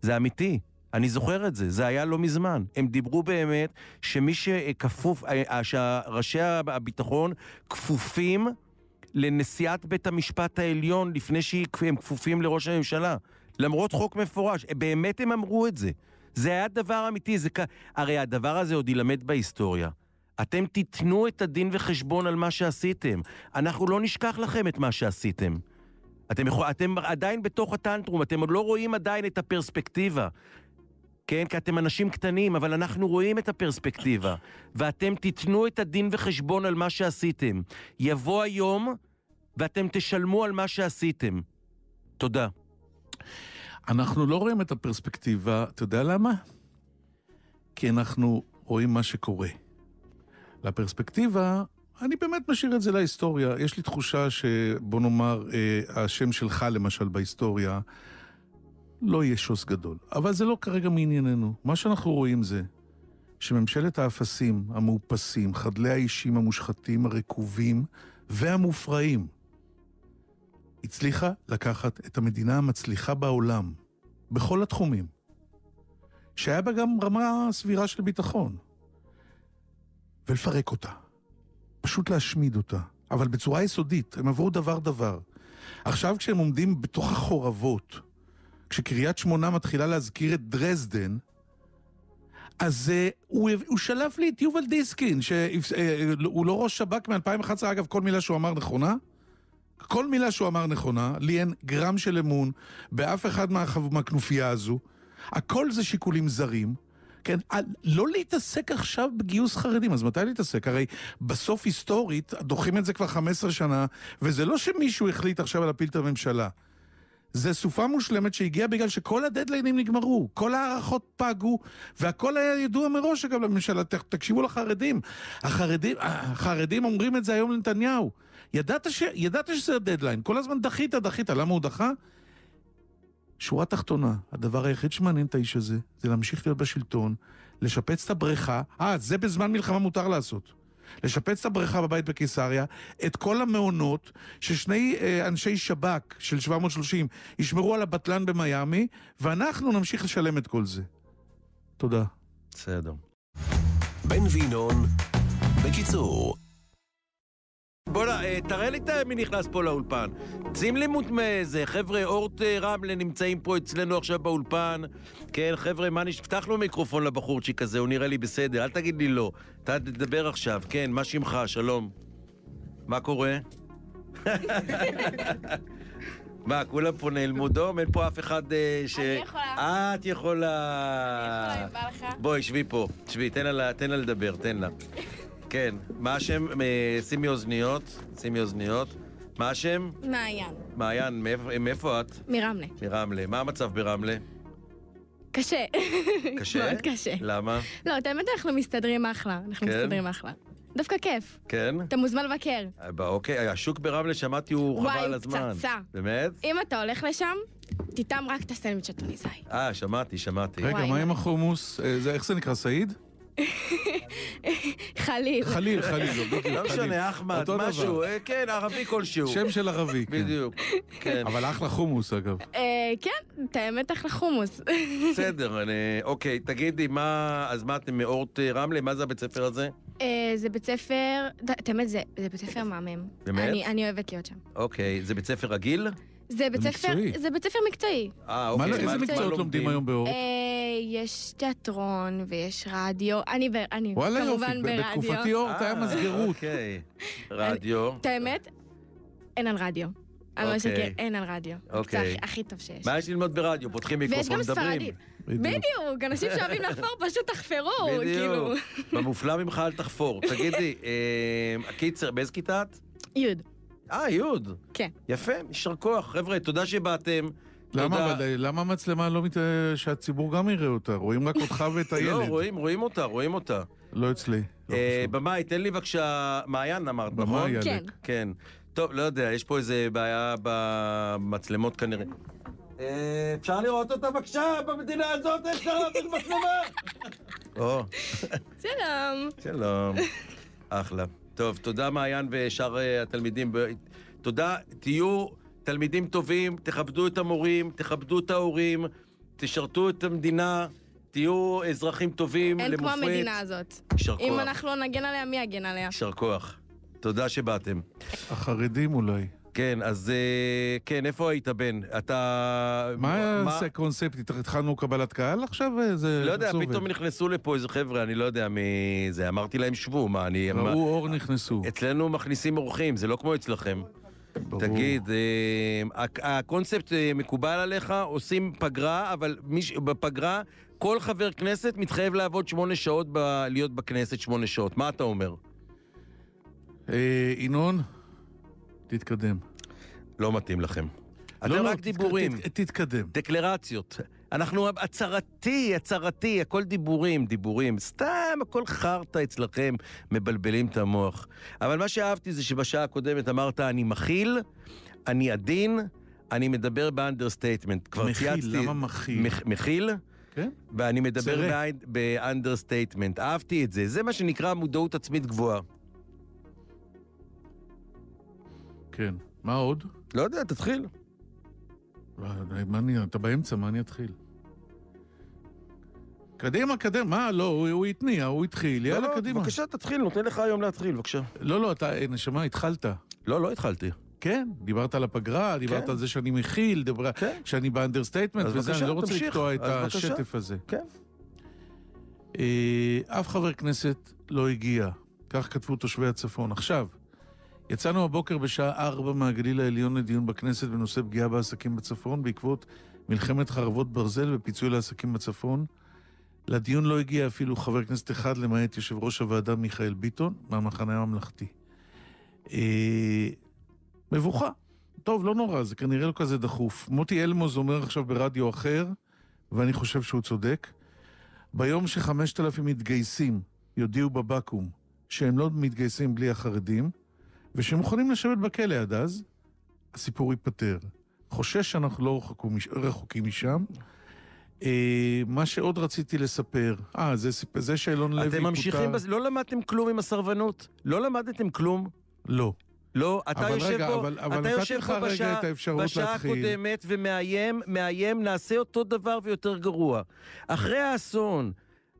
זה אמיתי. אני זוכר את זה, זה היה לא מזמן. הם דיברו באמת שמי שכפוף, אה, אה, שראשי הביטחון כפופים לנשיאת בית המשפט העליון לפני שהם כפופים לראש הממשלה. למרות חוק מפורש, באמת הם אמרו את זה. זה היה דבר אמיתי, זה כ... הרי הדבר הזה עוד יילמד בהיסטוריה. אתם תיתנו את הדין וחשבון על מה שעשיתם. אנחנו לא נשכח לכם את מה שעשיתם. אתם, יכול, אתם עדיין בתוך הטנטרום, אתם עוד לא רואים עדיין את הפרספקטיבה. כן, כי אתם אנשים קטנים, אבל אנחנו רואים את הפרספקטיבה. ואתם תיתנו את הדין וחשבון על מה שעשיתם. יבוא היום, ואתם תשלמו על מה שעשיתם. תודה. אנחנו לא רואים את הפרספקטיבה, אתה יודע למה? כי אנחנו רואים מה שקורה. לפרספקטיבה, אני באמת משאיר את זה להיסטוריה. יש לי תחושה שבוא נאמר, אה, השם שלך למשל בהיסטוריה, לא יהיה שוס גדול. אבל זה לא כרגע מענייננו. מה שאנחנו רואים זה שממשלת האפסים, המאופסים, חדלי האישים המושחתים, הרקובים והמופרעים, הצליחה לקחת את המדינה המצליחה בעולם, בכל התחומים, שהיה בה גם רמה סבירה של ביטחון. ולפרק אותה. פשוט להשמיד אותה, אבל בצורה יסודית, הם עברו דבר-דבר. עכשיו כשהם עומדים בתוך החורבות, כשקריית שמונה מתחילה להזכיר את דרזדן, אז uh, הוא, הוא שלף לי את יובל דיסקין, שהוא אה, אה, uh, לא ראש שב"כ מ-2011, אגב, כל מילה שהוא אמר נכונה. כל מילה שהוא אמר נכונה, לי אין גרם של אמון באף אחד מהכנופיה הזו. הכל זה שיקולים זרים. כן, אה, לא להתעסק עכשיו בגיוס חרדים, אז מתי להתעסק? הרי בסוף היסטורית, דוחים את זה כבר 15 שנה, וזה לא שמישהו החליט עכשיו להפיל את הממשלה. זה סופה מושלמת שהגיעה בגלל שכל הדדליינים נגמרו, כל ההערכות פגו, והכל היה ידוע מראש אגב לממשלה. תקשיבו לחרדים, החרדים, אה, החרדים אומרים את זה היום לנתניהו. ידעת, ש, ידעת שזה הדדליין, כל הזמן דחית, דחית, למה הוא דחה? שורה תחתונה, הדבר היחיד שמעניין את האיש הזה, זה להמשיך להיות בשלטון, לשפץ את הבריכה, אה, זה בזמן מלחמה מותר לעשות. לשפץ את הבריכה בבית בקיסריה, את כל המעונות, ששני אה, אנשי שב"כ של 730 ישמרו על הבטלן במיאמי, ואנחנו נמשיך לשלם את כל זה. תודה. בסדר. בן וינון, בקיצור. בוא'נה, אה, תראה לי את אה, מי נכנס פה לאולפן. שים לי מאיזה, חבר'ה, אורט אה, רמלה נמצאים פה אצלנו עכשיו באולפן. כן, חבר'ה, מה נש... פתח לו מיקרופון לבחורצ'יק הזה, הוא נראה לי בסדר, אל תגיד לי לא. אתה תדבר עכשיו, כן, מה שמך, שלום. מה קורה? מה, כולם פה נעלמו דום? אין פה אף אחד ש... אני יכולה. את יכולה. אני יכולה, אם בא לך. בואי, שבי פה. שבי, תן לה לדבר, תן לה. כן. מה השם? אה, שימי אוזניות. שימי אוזניות. מה השם? מעיין. מעיין, אה, מאיפה את? מרמלה. מרמלה. מה המצב ברמלה? קשה. קשה? מאוד קשה. למה? לא, את האמת אנחנו מסתדרים אחלה. אנחנו כן? מסתדרים אחלה. דווקא כיף. כן? אתה מוזמן לבקר. אה, אוקיי, השוק ברמלה שמעתי הוא חבל על הזמן. וואי, פצצה. באמת? אם אתה הולך לשם, תטעם רק את הסנדוויץ' התוניסאי. אה, שמעתי, שמעתי. רגע, מה עם החומוס? איך זה נקרא, סעיד? חליל. חליל, חליל. לא, לא משנה, אחמד, משהו, אה, כן, ערבי כלשהו. שם של ערבי. כן. בדיוק, כן. אבל אחלה חומוס, אגב. אה, כן, את האמת, אחלה חומוס. בסדר, אוקיי, תגידי, מה, אז מה אתם מאורט אה, רמלה? מה זה הבית ספר הזה? זה בית ספר, את האמת, זה בית ספר מהמם. באמת? אני אוהבת להיות שם. אוקיי, זה בית ספר רגיל? זה בית ספר, זה בית ספר מקצועי. אה, אוקיי. לא- איזה מקצועות לומדים היום באורט? אה, יש תיאטרון ויש רדיו. אני כמובן ברדיו. וואלה יופי, בתקופתי אורט אה, היה מסגרות. אוקיי. רדיו. את האמת, אין על רדיו. על מה אוקיי. שכן, אין על רדיו. אוקיי. זה הכי טוב שיש. מה יש ללמוד ברדיו? פותחים מיקרופון, מדברים. בדיוק, אנשים שאוהבים לחפור, פשוט תחפרו, כאילו. במופלא ממך אל תחפור. תגידי, אה, קיצר, באיזה כיתה את? יוד. אה, יוד. כן. יפה, יישר כוח. חבר'ה, תודה שבאתם. למה, תודה... אבל, אה, למה המצלמה לא מת... אה, שהציבור גם יראה אותה? רואים רק אותך ואת לא, הילד. לא, רואים, רואים אותה, רואים אותה. לא אצלי. לא אה, במאי, תן לי בבקשה, מעיין אמרת, נכון? במאי, כן. כן. טוב, לא יודע, יש פה איזה בעיה במצלמות כנראה. אפשר לראות אותה בבקשה? במדינה הזאת אפשר להעביר מצלמה! שלום. שלום. אחלה. טוב, תודה מעיין ושאר אה, התלמידים. תודה, תהיו תלמידים טובים, תכבדו את המורים, תכבדו את ההורים, תשרתו את המדינה. תהיו אזרחים טובים, אין למופת. אין כמו המדינה הזאת. יישר כוח. אם אנחנו לא נגן עליה, מי יגן עליה? יישר כוח. תודה שבאתם. החרדים אולי. כן, אז אה, כן, איפה היית, בן? אתה... מה זה קונספטית? התחלנו קבלת קהל עכשיו? אה, זה... לא יודע, פתאום נכנסו לפה איזה חבר'ה, אני לא יודע מי... זה, אמרתי להם שבו, מה, אני... ראו אור נכנסו. אצלנו מכניסים אורחים, זה לא כמו אצלכם. ברור. תגיד, אה, הקונספט מקובל עליך, עושים פגרה, אבל מיש... בפגרה כל חבר כנסת מתחייב לעבוד שמונה שעות, ב... להיות בכנסת שמונה שעות. מה אתה אומר? ינון? תתקדם. לא מתאים לכם. לא, אתם לא, רק לא, דיבורים. תת, תתקדם. דקלרציות. אנחנו הצהרתי, הצהרתי, הכל דיבורים, דיבורים. סתם, הכל חרטא אצלכם, מבלבלים את המוח. אבל מה שאהבתי זה שבשעה הקודמת אמרת, אני מכיל, אני עדין, אני מדבר באנדרסטייטמנט. כבר מכיל, צייצתי... למה מכיל? מכ, מכיל? כן. ואני מדבר באנדרסטייטמנט. אהבתי את זה. זה מה שנקרא מודעות עצמית גבוהה. כן. מה עוד? לא יודע, תתחיל. מה אני, אתה באמצע, מה אני אתחיל? קדימה, קדימה, מה, לא, הוא, הוא התניע, הוא התחיל, לא, יאללה, לא, קדימה. בבקשה, תתחיל, נותן לך היום להתחיל, בבקשה. לא, לא, אתה, אה, נשמה, התחלת. לא, לא התחלתי. כן, דיברת על הפגרה, דיברת כן. על זה שאני מכיל, דבר... כן. שאני באנדרסטייטמנט, וזה, בבקשה, אני לא רוצה לקטוע את בבקשה. השטף הזה. כן. אה, אף חבר כנסת לא הגיע, כך כתבו תושבי הצפון. עכשיו, יצאנו הבוקר בשעה 4 מהגליל העליון לדיון בכנסת בנושא פגיעה בעסקים בצפון בעקבות מלחמת חרבות ברזל ופיצוי לעסקים בצפון. לדיון לא הגיע אפילו חבר כנסת אחד, למעט יושב ראש הוועדה מיכאל ביטון מהמחנה הממלכתי. אה, מבוכה. טוב, לא נורא, זה כנראה לא כזה דחוף. מוטי אלמוז אומר עכשיו ברדיו אחר, ואני חושב שהוא צודק, ביום שחמשת אלפים מתגייסים יודיעו בבקו"ם שהם לא מתגייסים בלי החרדים, ושמוכנים לשבת בכלא עד אז, הסיפור ייפתר. חושש שאנחנו לא רחוקים, רחוקים משם. אה, מה שעוד רציתי לספר, אה, זה, זה שאלון לוי פוטר. אתם ממשיכים, בז... לא למדתם כלום עם הסרבנות? לא למדתם כלום? לא. לא, אתה אבל יושב רגע, פה, אבל, אבל אתה יושב פה בשע, את בשעה, להתחיל. הקודמת ומאיים, מאיים, נעשה אותו דבר ויותר גרוע. אחרי האסון,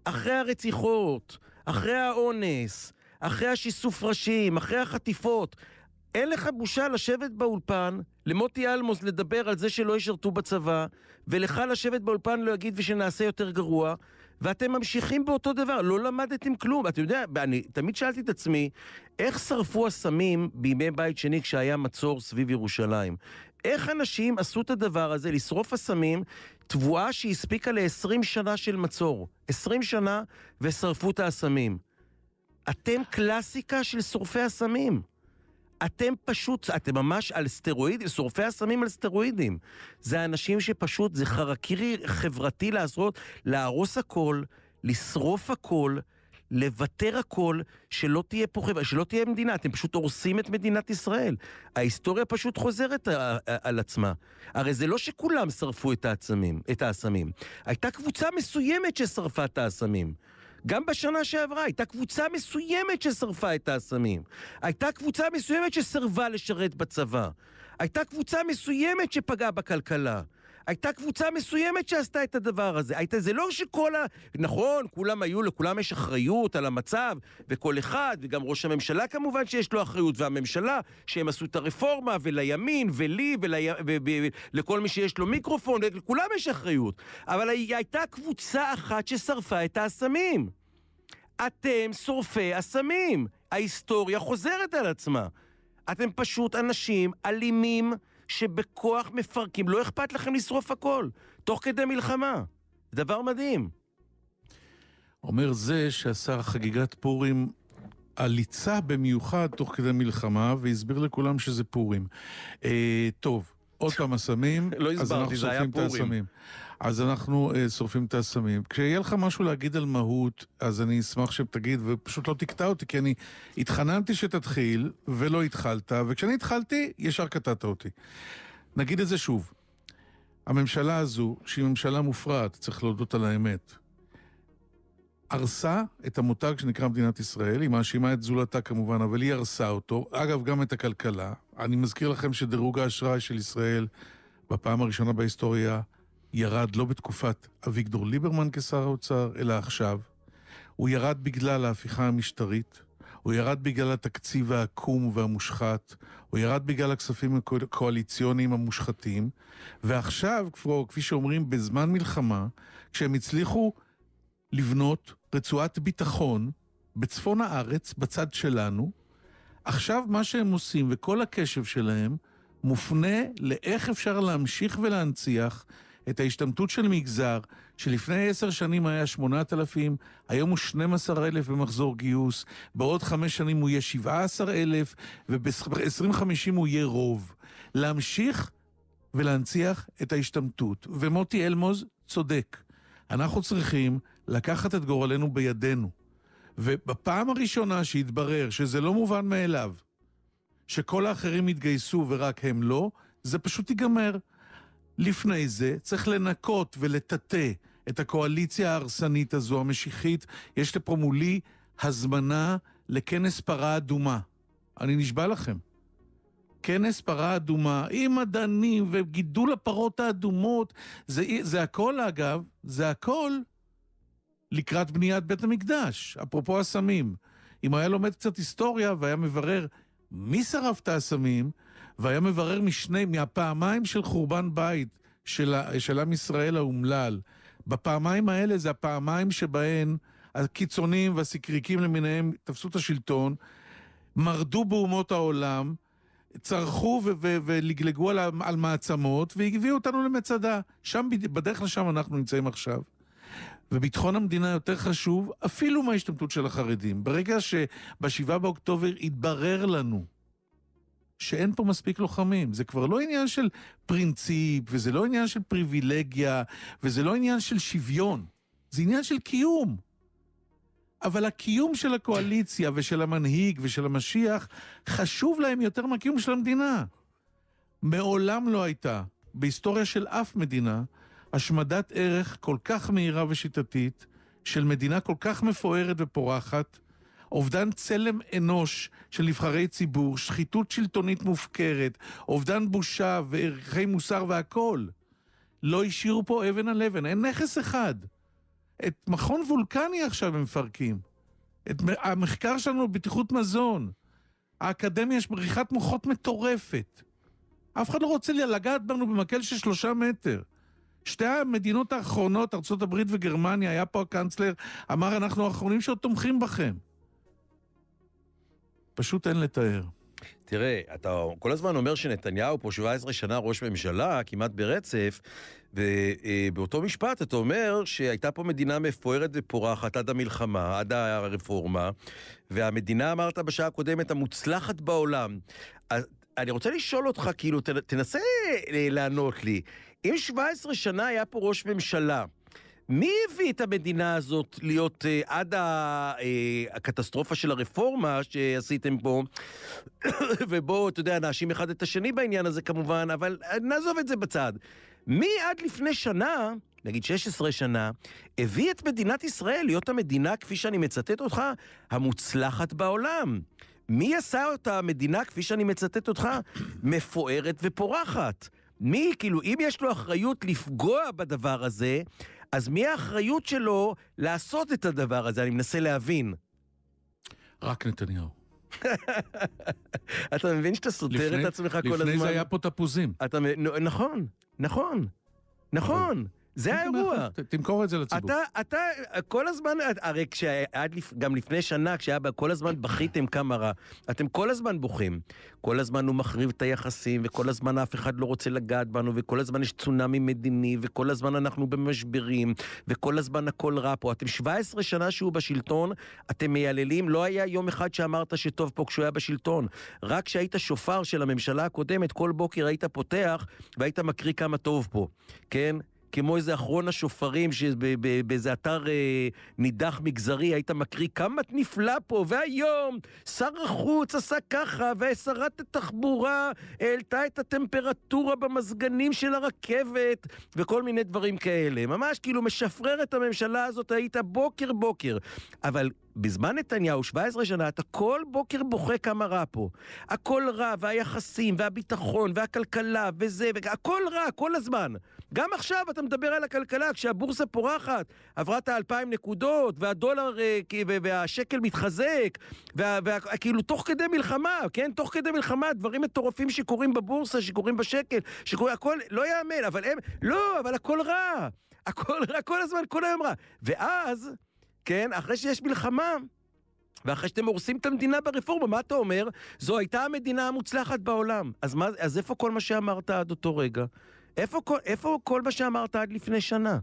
אחרי הרציחות, אחרי האונס, אחרי השיסוף ראשים, אחרי החטיפות. אין לך בושה לשבת באולפן, למוטי אלמוז לדבר על זה שלא ישרתו בצבא, ולך לשבת באולפן להגיד לא ושנעשה יותר גרוע, ואתם ממשיכים באותו דבר, לא למדתם כלום. אתה יודע, אני תמיד שאלתי את עצמי, איך שרפו הסמים בימי בית שני כשהיה מצור סביב ירושלים? איך אנשים עשו את הדבר הזה, לשרוף אסמים, תבואה שהספיקה ל-20 שנה של מצור? 20 שנה ושרפו את האסמים. אתם קלאסיקה של שורפי הסמים. אתם פשוט, אתם ממש על סטרואידים, שורפי הסמים על סטרואידים. זה אנשים שפשוט, זה חרקירי חברתי לעשות, להרוס הכל, לשרוף הכל, לוותר הכל, שלא תהיה פה חברה, שלא תהיה מדינה. אתם פשוט הורסים את מדינת ישראל. ההיסטוריה פשוט חוזרת אה, אה, על עצמה. הרי זה לא שכולם שרפו את העצמים, את האסמים. הייתה קבוצה מסוימת ששרפה את האסמים. גם בשנה שעברה הייתה קבוצה מסוימת ששרפה את האסמים. הייתה קבוצה מסוימת שסרבה לשרת בצבא. הייתה קבוצה מסוימת שפגעה בכלכלה. הייתה קבוצה מסוימת שעשתה את הדבר הזה. הייתה, זה לא שכל ה... נכון, כולם היו, לכולם יש אחריות על המצב, וכל אחד, וגם ראש הממשלה כמובן שיש לו אחריות, והממשלה, שהם עשו את הרפורמה, ולימין, ולי, ולכל מי שיש לו מיקרופון, לכולם יש אחריות. אבל הייתה קבוצה אחת ששרפה את האסמים. אתם שורפי אסמים. ההיסטוריה חוזרת על עצמה. אתם פשוט אנשים אלימים. שבכוח מפרקים, לא אכפת לכם לשרוף הכל, תוך כדי מלחמה. זה דבר מדהים. אומר זה שעשה חגיגת פורים עליצה במיוחד תוך כדי מלחמה, והסביר לכולם שזה פורים. אה, טוב, עוד פעם הסמים, לא אז אנחנו שורפים את הסמים. אז אנחנו uh, שורפים את הסמים. כשיהיה לך משהו להגיד על מהות, אז אני אשמח שתגיד, ופשוט לא תקטע אותי, כי אני התחננתי שתתחיל, ולא התחלת, וכשאני התחלתי, ישר קטעת אותי. נגיד את זה שוב. הממשלה הזו, שהיא ממשלה מופרעת, צריך להודות על האמת, הרסה את המותג שנקרא מדינת ישראל, היא מאשימה את זולתה כמובן, אבל היא הרסה אותו, אגב, גם את הכלכלה, אני מזכיר לכם שדירוג האשראי של ישראל בפעם הראשונה בהיסטוריה ירד לא בתקופת אביגדור ליברמן כשר האוצר, אלא עכשיו. הוא ירד בגלל ההפיכה המשטרית, הוא ירד בגלל התקציב העקום והמושחת, הוא ירד בגלל הכספים הקואליציוניים המושחתים, ועכשיו, כפי שאומרים, בזמן מלחמה, כשהם הצליחו לבנות רצועת ביטחון בצפון הארץ, בצד שלנו, עכשיו מה שהם עושים וכל הקשב שלהם מופנה לאיך אפשר להמשיך ולהנציח את ההשתמטות של מגזר שלפני עשר שנים היה שמונת אלפים, היום הוא שנים עשר אלף במחזור גיוס, בעוד חמש שנים הוא יהיה עשר אלף וב-2050 הוא יהיה רוב. להמשיך ולהנציח את ההשתמטות. ומוטי אלמוז צודק, אנחנו צריכים לקחת את גורלנו בידינו. ובפעם הראשונה שהתברר שזה לא מובן מאליו, שכל האחרים התגייסו ורק הם לא, זה פשוט ייגמר. לפני זה צריך לנקות ולטאטא את הקואליציה ההרסנית הזו, המשיחית. יש לפה מולי הזמנה לכנס פרה אדומה. אני נשבע לכם. כנס פרה אדומה, עם מדענים וגידול הפרות האדומות, זה, זה הכל אגב, זה הכל לקראת בניית בית המקדש, אפרופו הסמים. אם היה לומד קצת היסטוריה והיה מברר מי שרף את הסמים, והיה מברר משני, מהפעמיים של חורבן בית של, של עם ישראל האומלל. בפעמיים האלה זה הפעמיים שבהן הקיצונים והסיקריקים למיניהם תפסו את השלטון, מרדו באומות העולם, צרחו ולגלגו על, על מעצמות והביאו אותנו למצדה. שם, בדרך לשם אנחנו נמצאים עכשיו. וביטחון המדינה יותר חשוב אפילו מההשתמטות של החרדים. ברגע שב-7 באוקטובר התברר לנו שאין פה מספיק לוחמים. זה כבר לא עניין של פרינציפ, וזה לא עניין של פריבילגיה, וזה לא עניין של שוויון. זה עניין של קיום. אבל הקיום של הקואליציה ושל המנהיג ושל המשיח חשוב להם יותר מהקיום של המדינה. מעולם לא הייתה בהיסטוריה של אף מדינה השמדת ערך כל כך מהירה ושיטתית, של מדינה כל כך מפוארת ופורחת, אובדן צלם אנוש של נבחרי ציבור, שחיתות שלטונית מופקרת, אובדן בושה וערכי מוסר והכול. לא השאירו פה אבן על אבן, אין נכס אחד. את מכון וולקני עכשיו הם מפרקים. את המחקר שלנו בבטיחות מזון. האקדמיה יש בריחת מוחות מטורפת. אף אחד לא רוצה לגעת בנו במקל של שלושה מטר. שתי המדינות האחרונות, ארה"ב וגרמניה, היה פה הקאנצלר, אמר, אנחנו האחרונים שעוד תומכים בכם. פשוט אין לתאר. תראה, אתה כל הזמן אומר שנתניהו פה 17 שנה ראש ממשלה, כמעט ברצף, ובאותו אה, משפט אתה אומר שהייתה פה מדינה מפוארת ופורחת עד המלחמה, עד הרפורמה, והמדינה, אמרת בשעה הקודמת, המוצלחת בעולם. אני רוצה לשאול אותך, כאילו, תנסה אה, לענות לי, אם 17 שנה היה פה ראש ממשלה, מי הביא את המדינה הזאת להיות uh, עד ה, uh, הקטסטרופה של הרפורמה שעשיתם פה, ובואו, אתה יודע, נאשים אחד את השני בעניין הזה כמובן, אבל נעזוב את זה בצד. מי עד לפני שנה, נגיד 16 שנה, הביא את מדינת ישראל להיות המדינה, כפי שאני מצטט אותך, המוצלחת בעולם? מי עשה אותה המדינה, כפי שאני מצטט אותך, מפוארת ופורחת? מי, כאילו, אם יש לו אחריות לפגוע בדבר הזה, אז מי האחריות שלו לעשות את הדבר הזה? אני מנסה להבין. רק נתניהו. אתה מבין שאתה סותר לפני, את עצמך כל הזמן? לפני זה היה פה תפוזים. אתה, נכון, נכון, נכון. זה האירוע. תמכור את זה לציבור. אתה, אתה, כל הזמן, הרי כשעד, גם לפני שנה, כשהיה, כל הזמן בכיתם כמה רע. אתם כל הזמן בוכים. כל הזמן הוא מחריב את היחסים, וכל הזמן אף אחד לא רוצה לגעת בנו, וכל הזמן יש צונאמי מדיני, וכל הזמן אנחנו במשברים, וכל הזמן הכל רע פה. אתם 17 שנה שהוא בשלטון, אתם מייללים, לא היה יום אחד שאמרת שטוב פה כשהוא היה בשלטון. רק כשהיית שופר של הממשלה הקודמת, כל בוקר היית פותח, והיית מקריא כמה טוב פה. כן? כמו איזה אחרון השופרים שבאיזה אתר אה, נידח מגזרי, היית מקריא כמה את נפלא פה, והיום שר החוץ עשה ככה, ושרת התחבורה העלתה את הטמפרטורה במזגנים של הרכבת, וכל מיני דברים כאלה. ממש כאילו משפרר את הממשלה הזאת היית בוקר בוקר. אבל בזמן נתניהו, 17 שנה, אתה כל בוקר בוכה כמה רע פה. הכל רע, והיחסים, והביטחון, והכלכלה, וזה, ו... הכל רע, כל הזמן. גם עכשיו אתה מדבר על הכלכלה, כשהבורסה פורחת, עברה את האלפיים נקודות, והדולר, אה, והשקל מתחזק, וה, וה, כאילו, תוך כדי מלחמה, כן? תוך כדי מלחמה, דברים מטורפים שקורים בבורסה, שקורים בשקל, שקורים, הכל, לא יאמן, אבל הם, לא, אבל הכל רע. הכל רע, כל הזמן, כל היום רע. ואז... כן? אחרי שיש מלחמה, ואחרי שאתם הורסים את המדינה ברפורמה, מה אתה אומר? זו הייתה המדינה המוצלחת בעולם. אז, מה, אז איפה כל מה שאמרת עד אותו רגע? איפה, איפה כל מה שאמרת עד לפני שנה?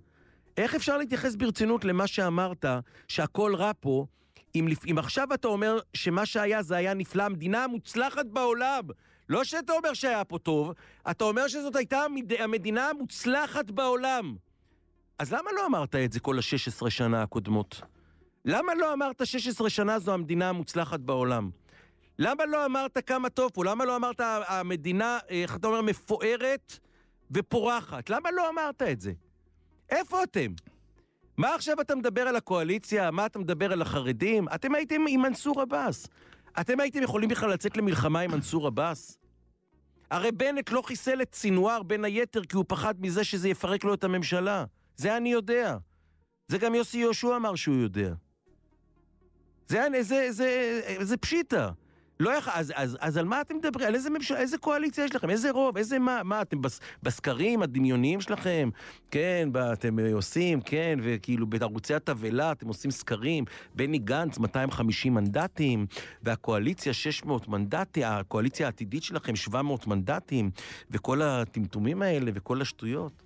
איך אפשר להתייחס ברצינות למה שאמרת, שהכל רע פה, אם, אם עכשיו אתה אומר שמה שהיה זה היה נפלא, המדינה המוצלחת בעולם. לא שאתה אומר שהיה פה טוב, אתה אומר שזאת הייתה המדינה המוצלחת בעולם. אז למה לא אמרת את זה כל ה-16 שנה הקודמות? למה לא אמרת 16 שנה זו המדינה המוצלחת בעולם? למה לא אמרת כמה טוב פה? למה לא אמרת המדינה, אה, איך אתה אומר, מפוארת ופורחת? למה לא אמרת את זה? איפה אתם? מה עכשיו אתה מדבר על הקואליציה? מה אתה מדבר על החרדים? אתם הייתם עם מנסור עבאס. אתם הייתם יכולים בכלל לצאת למלחמה עם מנסור עבאס? הרי בנט לא חיסל את סינואר בין היתר כי הוא פחד מזה שזה יפרק לו את הממשלה. זה אני יודע. זה גם יוסי יהושע אמר שהוא יודע. זה, זה, זה, זה פשיטה. לא יח... אז, אז, אז על מה אתם מדברים? על איזה ממשלה, איזה קואליציה יש לכם? איזה רוב? איזה מה? מה אתם בס... בסקרים הדמיוניים שלכם? כן, אתם אה, עושים, כן, וכאילו בערוצי התבהלה אתם עושים סקרים. בני גנץ, 250 מנדטים, והקואליציה 600 מנדטים, הקואליציה העתידית שלכם 700 מנדטים, וכל הטמטומים האלה וכל השטויות.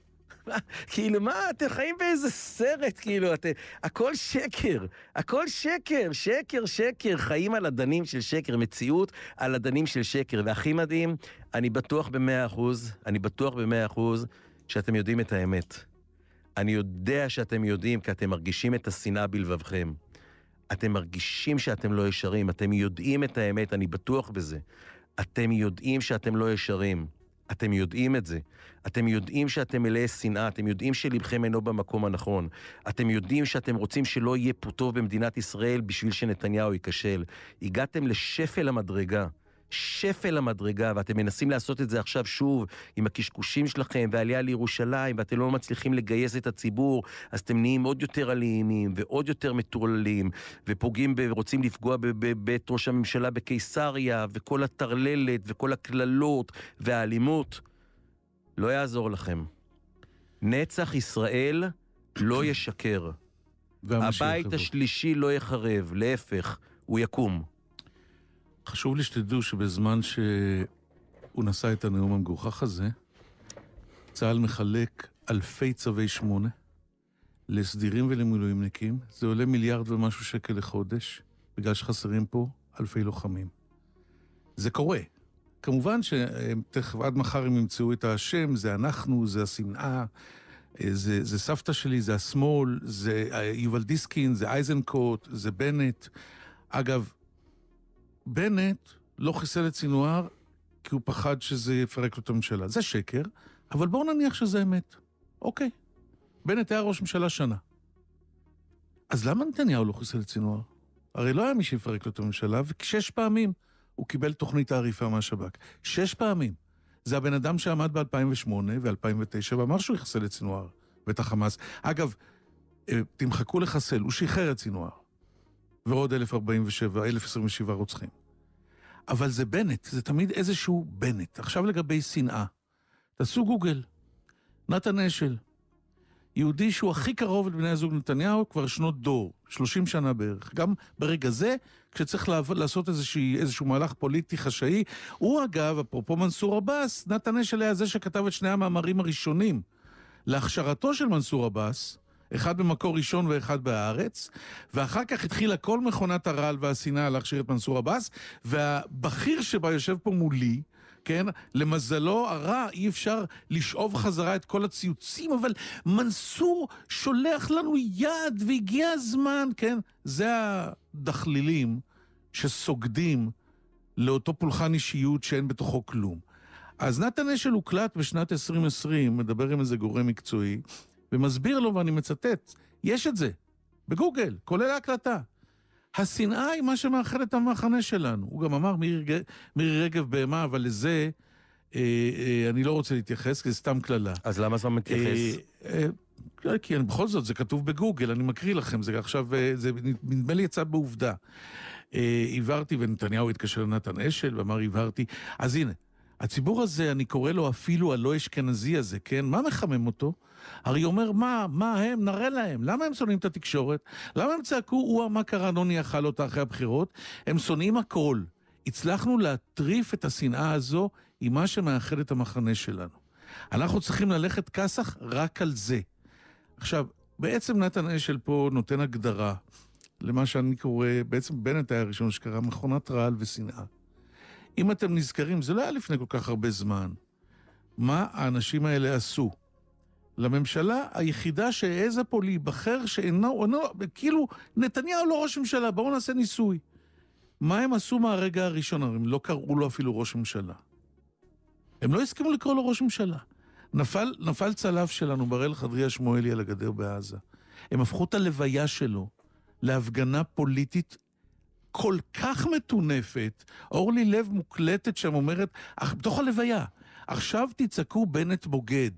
כאילו, מה, אתם חיים באיזה סרט, כאילו, אתם... הכל שקר, הכל שקר, שקר, שקר, חיים על אדנים של שקר, מציאות על אדנים של שקר. והכי מדהים, אני בטוח במאה אחוז, אני בטוח במאה אחוז שאתם יודעים את האמת. אני יודע שאתם יודעים, כי אתם מרגישים את השנאה בלבבכם. אתם מרגישים שאתם לא ישרים, אתם יודעים את האמת, אני בטוח בזה. אתם יודעים שאתם לא ישרים. אתם יודעים את זה. אתם יודעים שאתם מלאי שנאה, אתם יודעים שלבכם אינו במקום הנכון. אתם יודעים שאתם רוצים שלא יהיה פה טוב במדינת ישראל בשביל שנתניהו ייכשל. הגעתם לשפל המדרגה. שפל המדרגה, ואתם מנסים לעשות את זה עכשיו שוב עם הקשקושים שלכם והעלייה לירושלים, ואתם לא מצליחים לגייס את הציבור, אז אתם נהיים עוד יותר אלימים ועוד יותר מטורללים, ופוגעים, ורוצים לפגוע בבית ראש הממשלה בקיסריה, וכל הטרללת וכל הקללות והאלימות. לא יעזור לכם. נצח ישראל לא ישקר. הבית השלישי לא יחרב, להפך, הוא יקום. חשוב לי שתדעו שבזמן שהוא נשא את הנאום המגוחך הזה, צה"ל מחלק אלפי צווי שמונה לסדירים ולמילואימניקים. זה עולה מיליארד ומשהו שקל לחודש, בגלל שחסרים פה אלפי לוחמים. זה קורה. כמובן שתכף עד מחר הם ימצאו את האשם, זה אנחנו, זה השנאה, זה, זה סבתא שלי, זה השמאל, זה אה, יובל דיסקין, זה אייזנקוט, זה בנט. אגב, בנט לא חיסל את סינואר כי הוא פחד שזה יפרק לו את הממשלה. זה שקר, אבל בואו נניח שזה אמת. אוקיי. בנט היה ראש ממשלה שנה. אז למה נתניהו לא חיסל את סינואר? הרי לא היה מי שיפרק לו את הממשלה, ושש פעמים הוא קיבל תוכנית העריפה מהשב"כ. שש פעמים. זה הבן אדם שעמד ב-2008 ו-2009 ואמר שהוא יחסל את סינואר ואת החמאס. אגב, אה, תמחקו לחסל, הוא שחרר את סינואר. ועוד 1,047, 1,027 רוצחים. אבל זה בנט, זה תמיד איזשהו בנט. עכשיו לגבי שנאה. תעשו גוגל, נתן אשל, יהודי שהוא הכי קרוב לבני הזוג נתניהו כבר שנות דור, 30 שנה בערך. גם ברגע זה, כשצריך לעב, לעשות איזושהי, איזשהו מהלך פוליטי חשאי, הוא אגב, אפרופו מנסור עבאס, נתן אשל היה זה שכתב את שני המאמרים הראשונים. להכשרתו של מנסור עבאס, אחד במקור ראשון ואחד בהארץ, ואחר כך התחילה כל מכונת הרעל והשנאה להכשיר את מנסור עבאס, והבכיר שבה יושב פה מולי, כן? למזלו הרע אי אפשר לשאוב חזרה את כל הציוצים, אבל מנסור שולח לנו יד והגיע הזמן, כן? זה הדחלילים שסוגדים לאותו פולחן אישיות שאין בתוכו כלום. אז נתן אשל הוקלט בשנת 2020, מדבר עם איזה גורם מקצועי, ומסביר לו, ואני מצטט, יש את זה, בגוגל, כולל ההקלטה. השנאה היא מה שמאחד את המחנה שלנו. הוא גם אמר, מירי רגב בהמה, אבל לזה אה, אה, אני לא רוצה להתייחס, כי זה סתם קללה. אז למה זה לא מתייחס? אה, אה, לא, כי אני, בכל זאת, זה כתוב בגוגל, אני מקריא לכם, זה עכשיו, אה, זה נדמה לי יצא בעובדה. הבהרתי, אה, ונתניהו התקשר לנתן אשל ואמר, הבהרתי. אז הנה, הציבור הזה, אני קורא לו אפילו הלא אשכנזי הזה, כן? מה מחמם אותו? הרי אומר, מה, מה הם? נראה להם. למה הם שונאים את התקשורת? למה הם צעקו, הוא מה קרה, לא נוני אכל אותה אחרי הבחירות? הם שונאים הכל. הצלחנו להטריף את השנאה הזו עם מה שמאחד את המחנה שלנו. אנחנו צריכים ללכת כסח רק על זה. עכשיו, בעצם נתן אשל פה נותן הגדרה למה שאני קורא, בעצם בנט היה הראשון שקרא מכונת רעל ושנאה. אם אתם נזכרים, זה לא היה לפני כל כך הרבה זמן. מה האנשים האלה עשו? לממשלה היחידה שהעזה פה להיבחר, שאינו, אינו, כאילו, נתניהו לא ראש ממשלה, בואו נעשה ניסוי. מה הם עשו מהרגע הראשון? הם לא קראו לו אפילו ראש ממשלה. הם לא הסכימו לקרוא לו ראש ממשלה. נפל, נפל צלף שלנו, בראל חדריה שמואלי, על הגדר בעזה. הם הפכו את הלוויה שלו להפגנה פוליטית כל כך מטונפת, אורלי לב מוקלטת שם אומרת, אך בתוך הלוויה, עכשיו תצעקו בנט בוגד.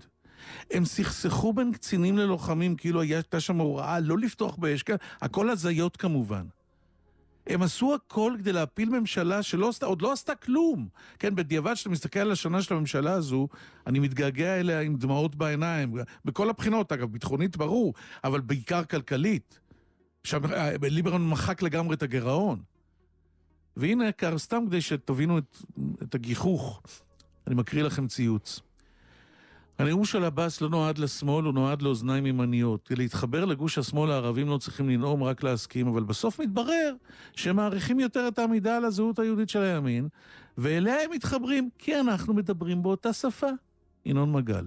הם סכסכו בין קצינים ללוחמים, כאילו הייתה שם הוראה לא לפתוח באש, הכל הזיות כמובן. הם עשו הכל כדי להפיל ממשלה שלא עשתה, עוד לא עשתה כלום. כן, בדיעבד, כשאתה מסתכל על השנה של הממשלה הזו, אני מתגעגע אליה עם דמעות בעיניים. בכל הבחינות, אגב, ביטחונית ברור, אבל בעיקר כלכלית. עכשיו, אה, ליברמן מחק לגמרי את הגירעון. והנה, כאן, סתם כדי שתבינו את, את הגיחוך, אני מקריא לכם ציוץ. הנאום של עבאס לא נועד לשמאל, הוא נועד לאוזניים ימניות. להתחבר לגוש השמאל הערבים לא צריכים לנאום, רק להסכים, אבל בסוף מתברר שהם מעריכים יותר את העמידה על הזהות היהודית של הימין, ואליה הם מתחברים, כי אנחנו מדברים באותה שפה. ינון מגל.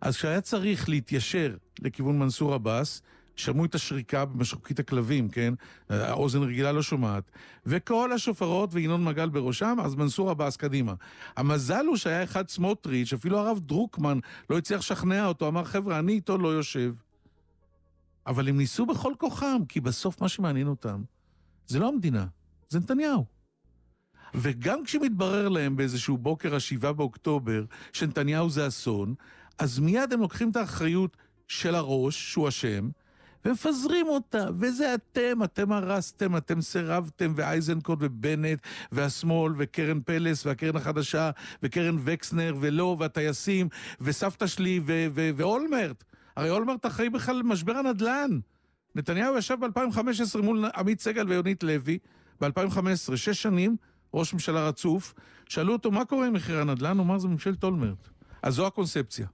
אז כשהיה צריך להתיישר לכיוון מנסור עבאס, שמעו את השריקה במשחוקית הכלבים, כן? האוזן רגילה לא שומעת. וכל השופרות וינון מגל בראשם, אז מנסור עבאס קדימה. המזל הוא שהיה אחד סמוטריץ', אפילו הרב דרוקמן לא הצליח לשכנע אותו, אמר, חבר'ה, אני איתו לא יושב. אבל הם ניסו בכל כוחם, כי בסוף מה שמעניין אותם זה לא המדינה, זה נתניהו. וגם כשמתברר להם באיזשהו בוקר השבעה באוקטובר שנתניהו זה אסון, אז מיד הם לוקחים את האחריות של הראש, שהוא אשם, ומפזרים אותה, וזה אתם, אתם הרסתם, אתם סירבתם, ואייזנקוט ובנט, והשמאל, וקרן פלס, והקרן החדשה, וקרן וקסנר, ולא, והטייסים, וסבתא שלי, ואולמרט. הרי אולמרט אחראי בכלל למשבר הנדל"ן. נתניהו ישב ב-2015 מול עמית סגל ויונית לוי, ב-2015, שש שנים, ראש ממשלה רצוף, שאלו אותו מה קורה עם מחירי הנדל"ן, הוא אמר זה ממשלת אולמרט. אז זו הקונספציה.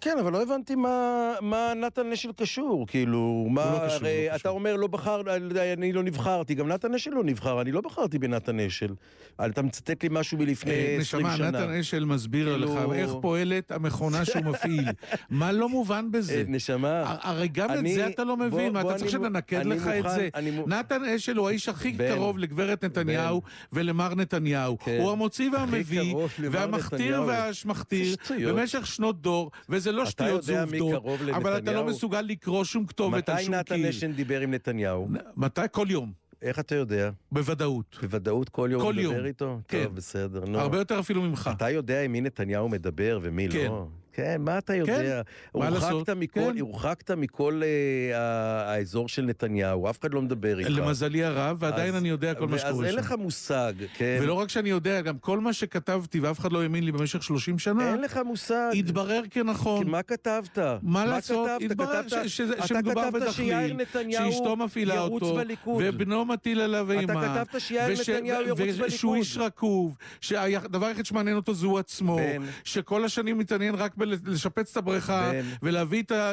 כן, אבל לא הבנתי מה, מה נתן נשל קשור, כאילו, מה, לא קשור, לא הרי לא אתה קשור. אומר לא בחר, לא אני לא נבחרתי, גם נתן נשל לא נבחר, אני לא בחרתי בנתן נשל. אתה מצטט לי משהו מלפני אה, 20 נשמה, שנה. נשמה, נתן נשל מסביר כאילו... לך איך פועלת המכונה שהוא מפעיל. מה לא מובן בזה? אה, נשמה. הרי גם אני, את זה אתה לא מבין, בוא, מה, בוא אתה צריך אני, שננקד אני לך מוכן, את זה. אני... נתן אשל הוא האיש הכי בין, קרוב לגברת נתניהו בין. ולמר נתניהו. כן. הוא המוציא והמביא, והמכתיר והשמכתיר, במשך שנות דור, וזה לא שטויות, זה עובדות, אבל אתה לא מסוגל לקרוא שום כתובת על שום קיר. מתי נתן אשן דיבר עם נתניהו? מתי? כל יום. איך אתה יודע? בוודאות. בוודאות כל יום כל מדבר יום. איתו? כן. טוב, בסדר, נו. הרבה יותר אפילו ממך. אתה יודע עם מי נתניהו מדבר ומי כן. לא? כן, מה אתה כן, יודע? כן, מה לעשות? מכל, כן. הורחקת מכל אה, האזור של נתניהו, אף אחד לא מדבר איתך. למזלי הרב, ועדיין אז, אני יודע כל מה שקורה שם. אז אין לך מושג, כן. ולא רק שאני יודע, גם כל מה שכתבתי ואף אחד לא האמין לי במשך 30 שנה... אין לך מושג. התברר כנכון. מה כתבת? מה מה לעשות? התברר שמדובר בתחליל, שאשתו מפעילה אותו, ובנו מטיל עליו אימה. אתה כתבת שיאיר נתניהו ירוץ בליכוד. ושהוא איש רקוב, שהדבר היחיד שמעניין אותו זה הוא עצמו, כן. שכל השנים מתעניין רק בלשפץ את הבריכה, בין... ולהביא את ה...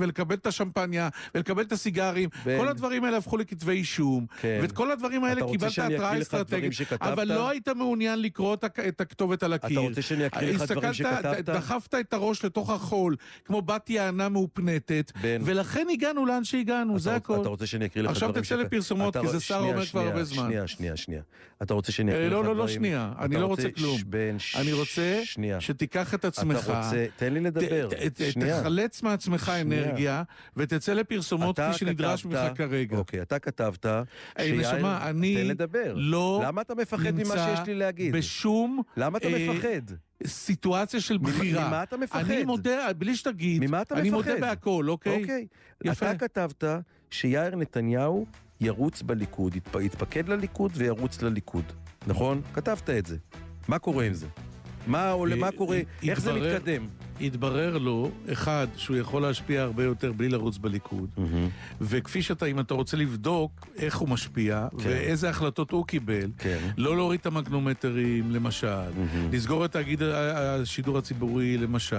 ולקבל את השמפניה, ולקבל את הסיגרים. בין... כל הדברים האלה הפכו לכתבי אישום. כן. ואת כל הדברים האלה קיבלת התראה אסטרטגית. אבל לא היית מעוניין לקרוא את הכתובת על הקיר. אתה רוצה שאני אקריא לך דברים שכתבת? דחפת את הראש לתוך החול, כמו בת יענה מאופנטת, בין... ולכן הגענו לאן שהגענו, זה הכול. אתה רוצה שאני אקריא לך דברים שכתבת? עכשיו תצא לפרסומות, כי זה שר אומר כבר הרבה זמן. שנייה, שנייה, שנייה. אתה רוצה שאני אקריא אה, לך דברים? לא, לא, לא שנייה. אני לא רוצה כלום. אני רוצה שתיקח את עצמך. אה, תן לי לדבר. תחלץ מעצמך אנרגיה, ותצא לפרסומות כפי שנדרש ממך כרגע. אוקיי, אתה כתבת שיאיר... נשמה, אני לא למה אתה מפחד ממה שיש לי להגיד? בשום... למה אתה אה, מפחד? סיטואציה של בחירה. ממה אתה מפחד? אני מודה, בלי שתגיד, ממה אתה אני מפחד? מודה בהכל, אוקיי? אוקיי. יפה. אתה כתבת שיאיר נתניהו ירוץ בליכוד, יתפקד לליכוד וירוץ לליכוד, נכון? כתבת את זה. מה קורה עם זה? מה, אה, קורה, איך זה מתקדם? התברר לו, אחד, שהוא יכול להשפיע הרבה יותר בלי לרוץ בליכוד, mm-hmm. וכפי שאתה, אם אתה רוצה לבדוק איך הוא משפיע, כן. ואיזה החלטות הוא קיבל, כן. לא להוריד את המגנומטרים, למשל, mm-hmm. לסגור את תאגיד השידור הציבורי, למשל,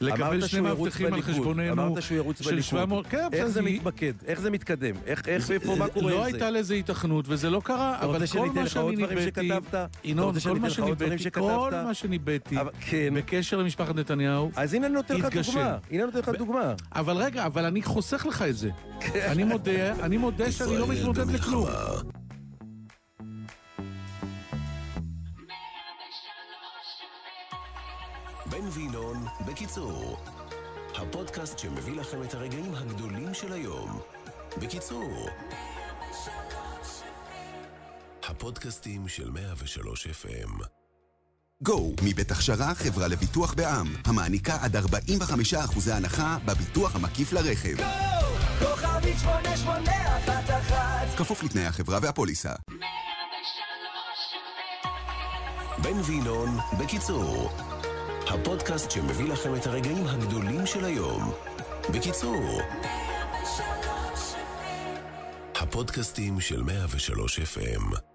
לקבל שני מאבטחים על חשבוננו, אמרת שהוא ירוץ בליכוד, 700, כן, איך זה היא... מתמקד? איך זה מתקדם? איך, איך, איפה, מה קורה לא עם זה? לא הייתה לזה התכנות, וזה לא קרה, אבל כל מה שאני ניבאתי, ינון, כל מה שניבאתי, כל מה שניבאתי, בקשר למשפחת נתניהו, אז הנה אני נותן לך דוגמה. הנה אני נותן לך דוגמה. אבל רגע, אבל אני חוסך לך את זה. כן. אני מודה, אני מודה שאני לא מתמודד לכלום. בן וינון, בקיצור, הפודקאסט שמביא לכם את הרגעים הגדולים של היום. בקיצור, הפודקאסטים של 103 FM. גו, מבית הכשרה חברה לביטוח בע"מ, המעניקה עד 45% הנחה בביטוח המקיף לרכב. גו! כוכבית 8811 כפוף לתנאי החברה והפוליסה. בן וינון, בקיצור, הפודקאסט שמביא לכם את הרגעים הגדולים של היום. בקיצור, הפודקאסטים של 103 FM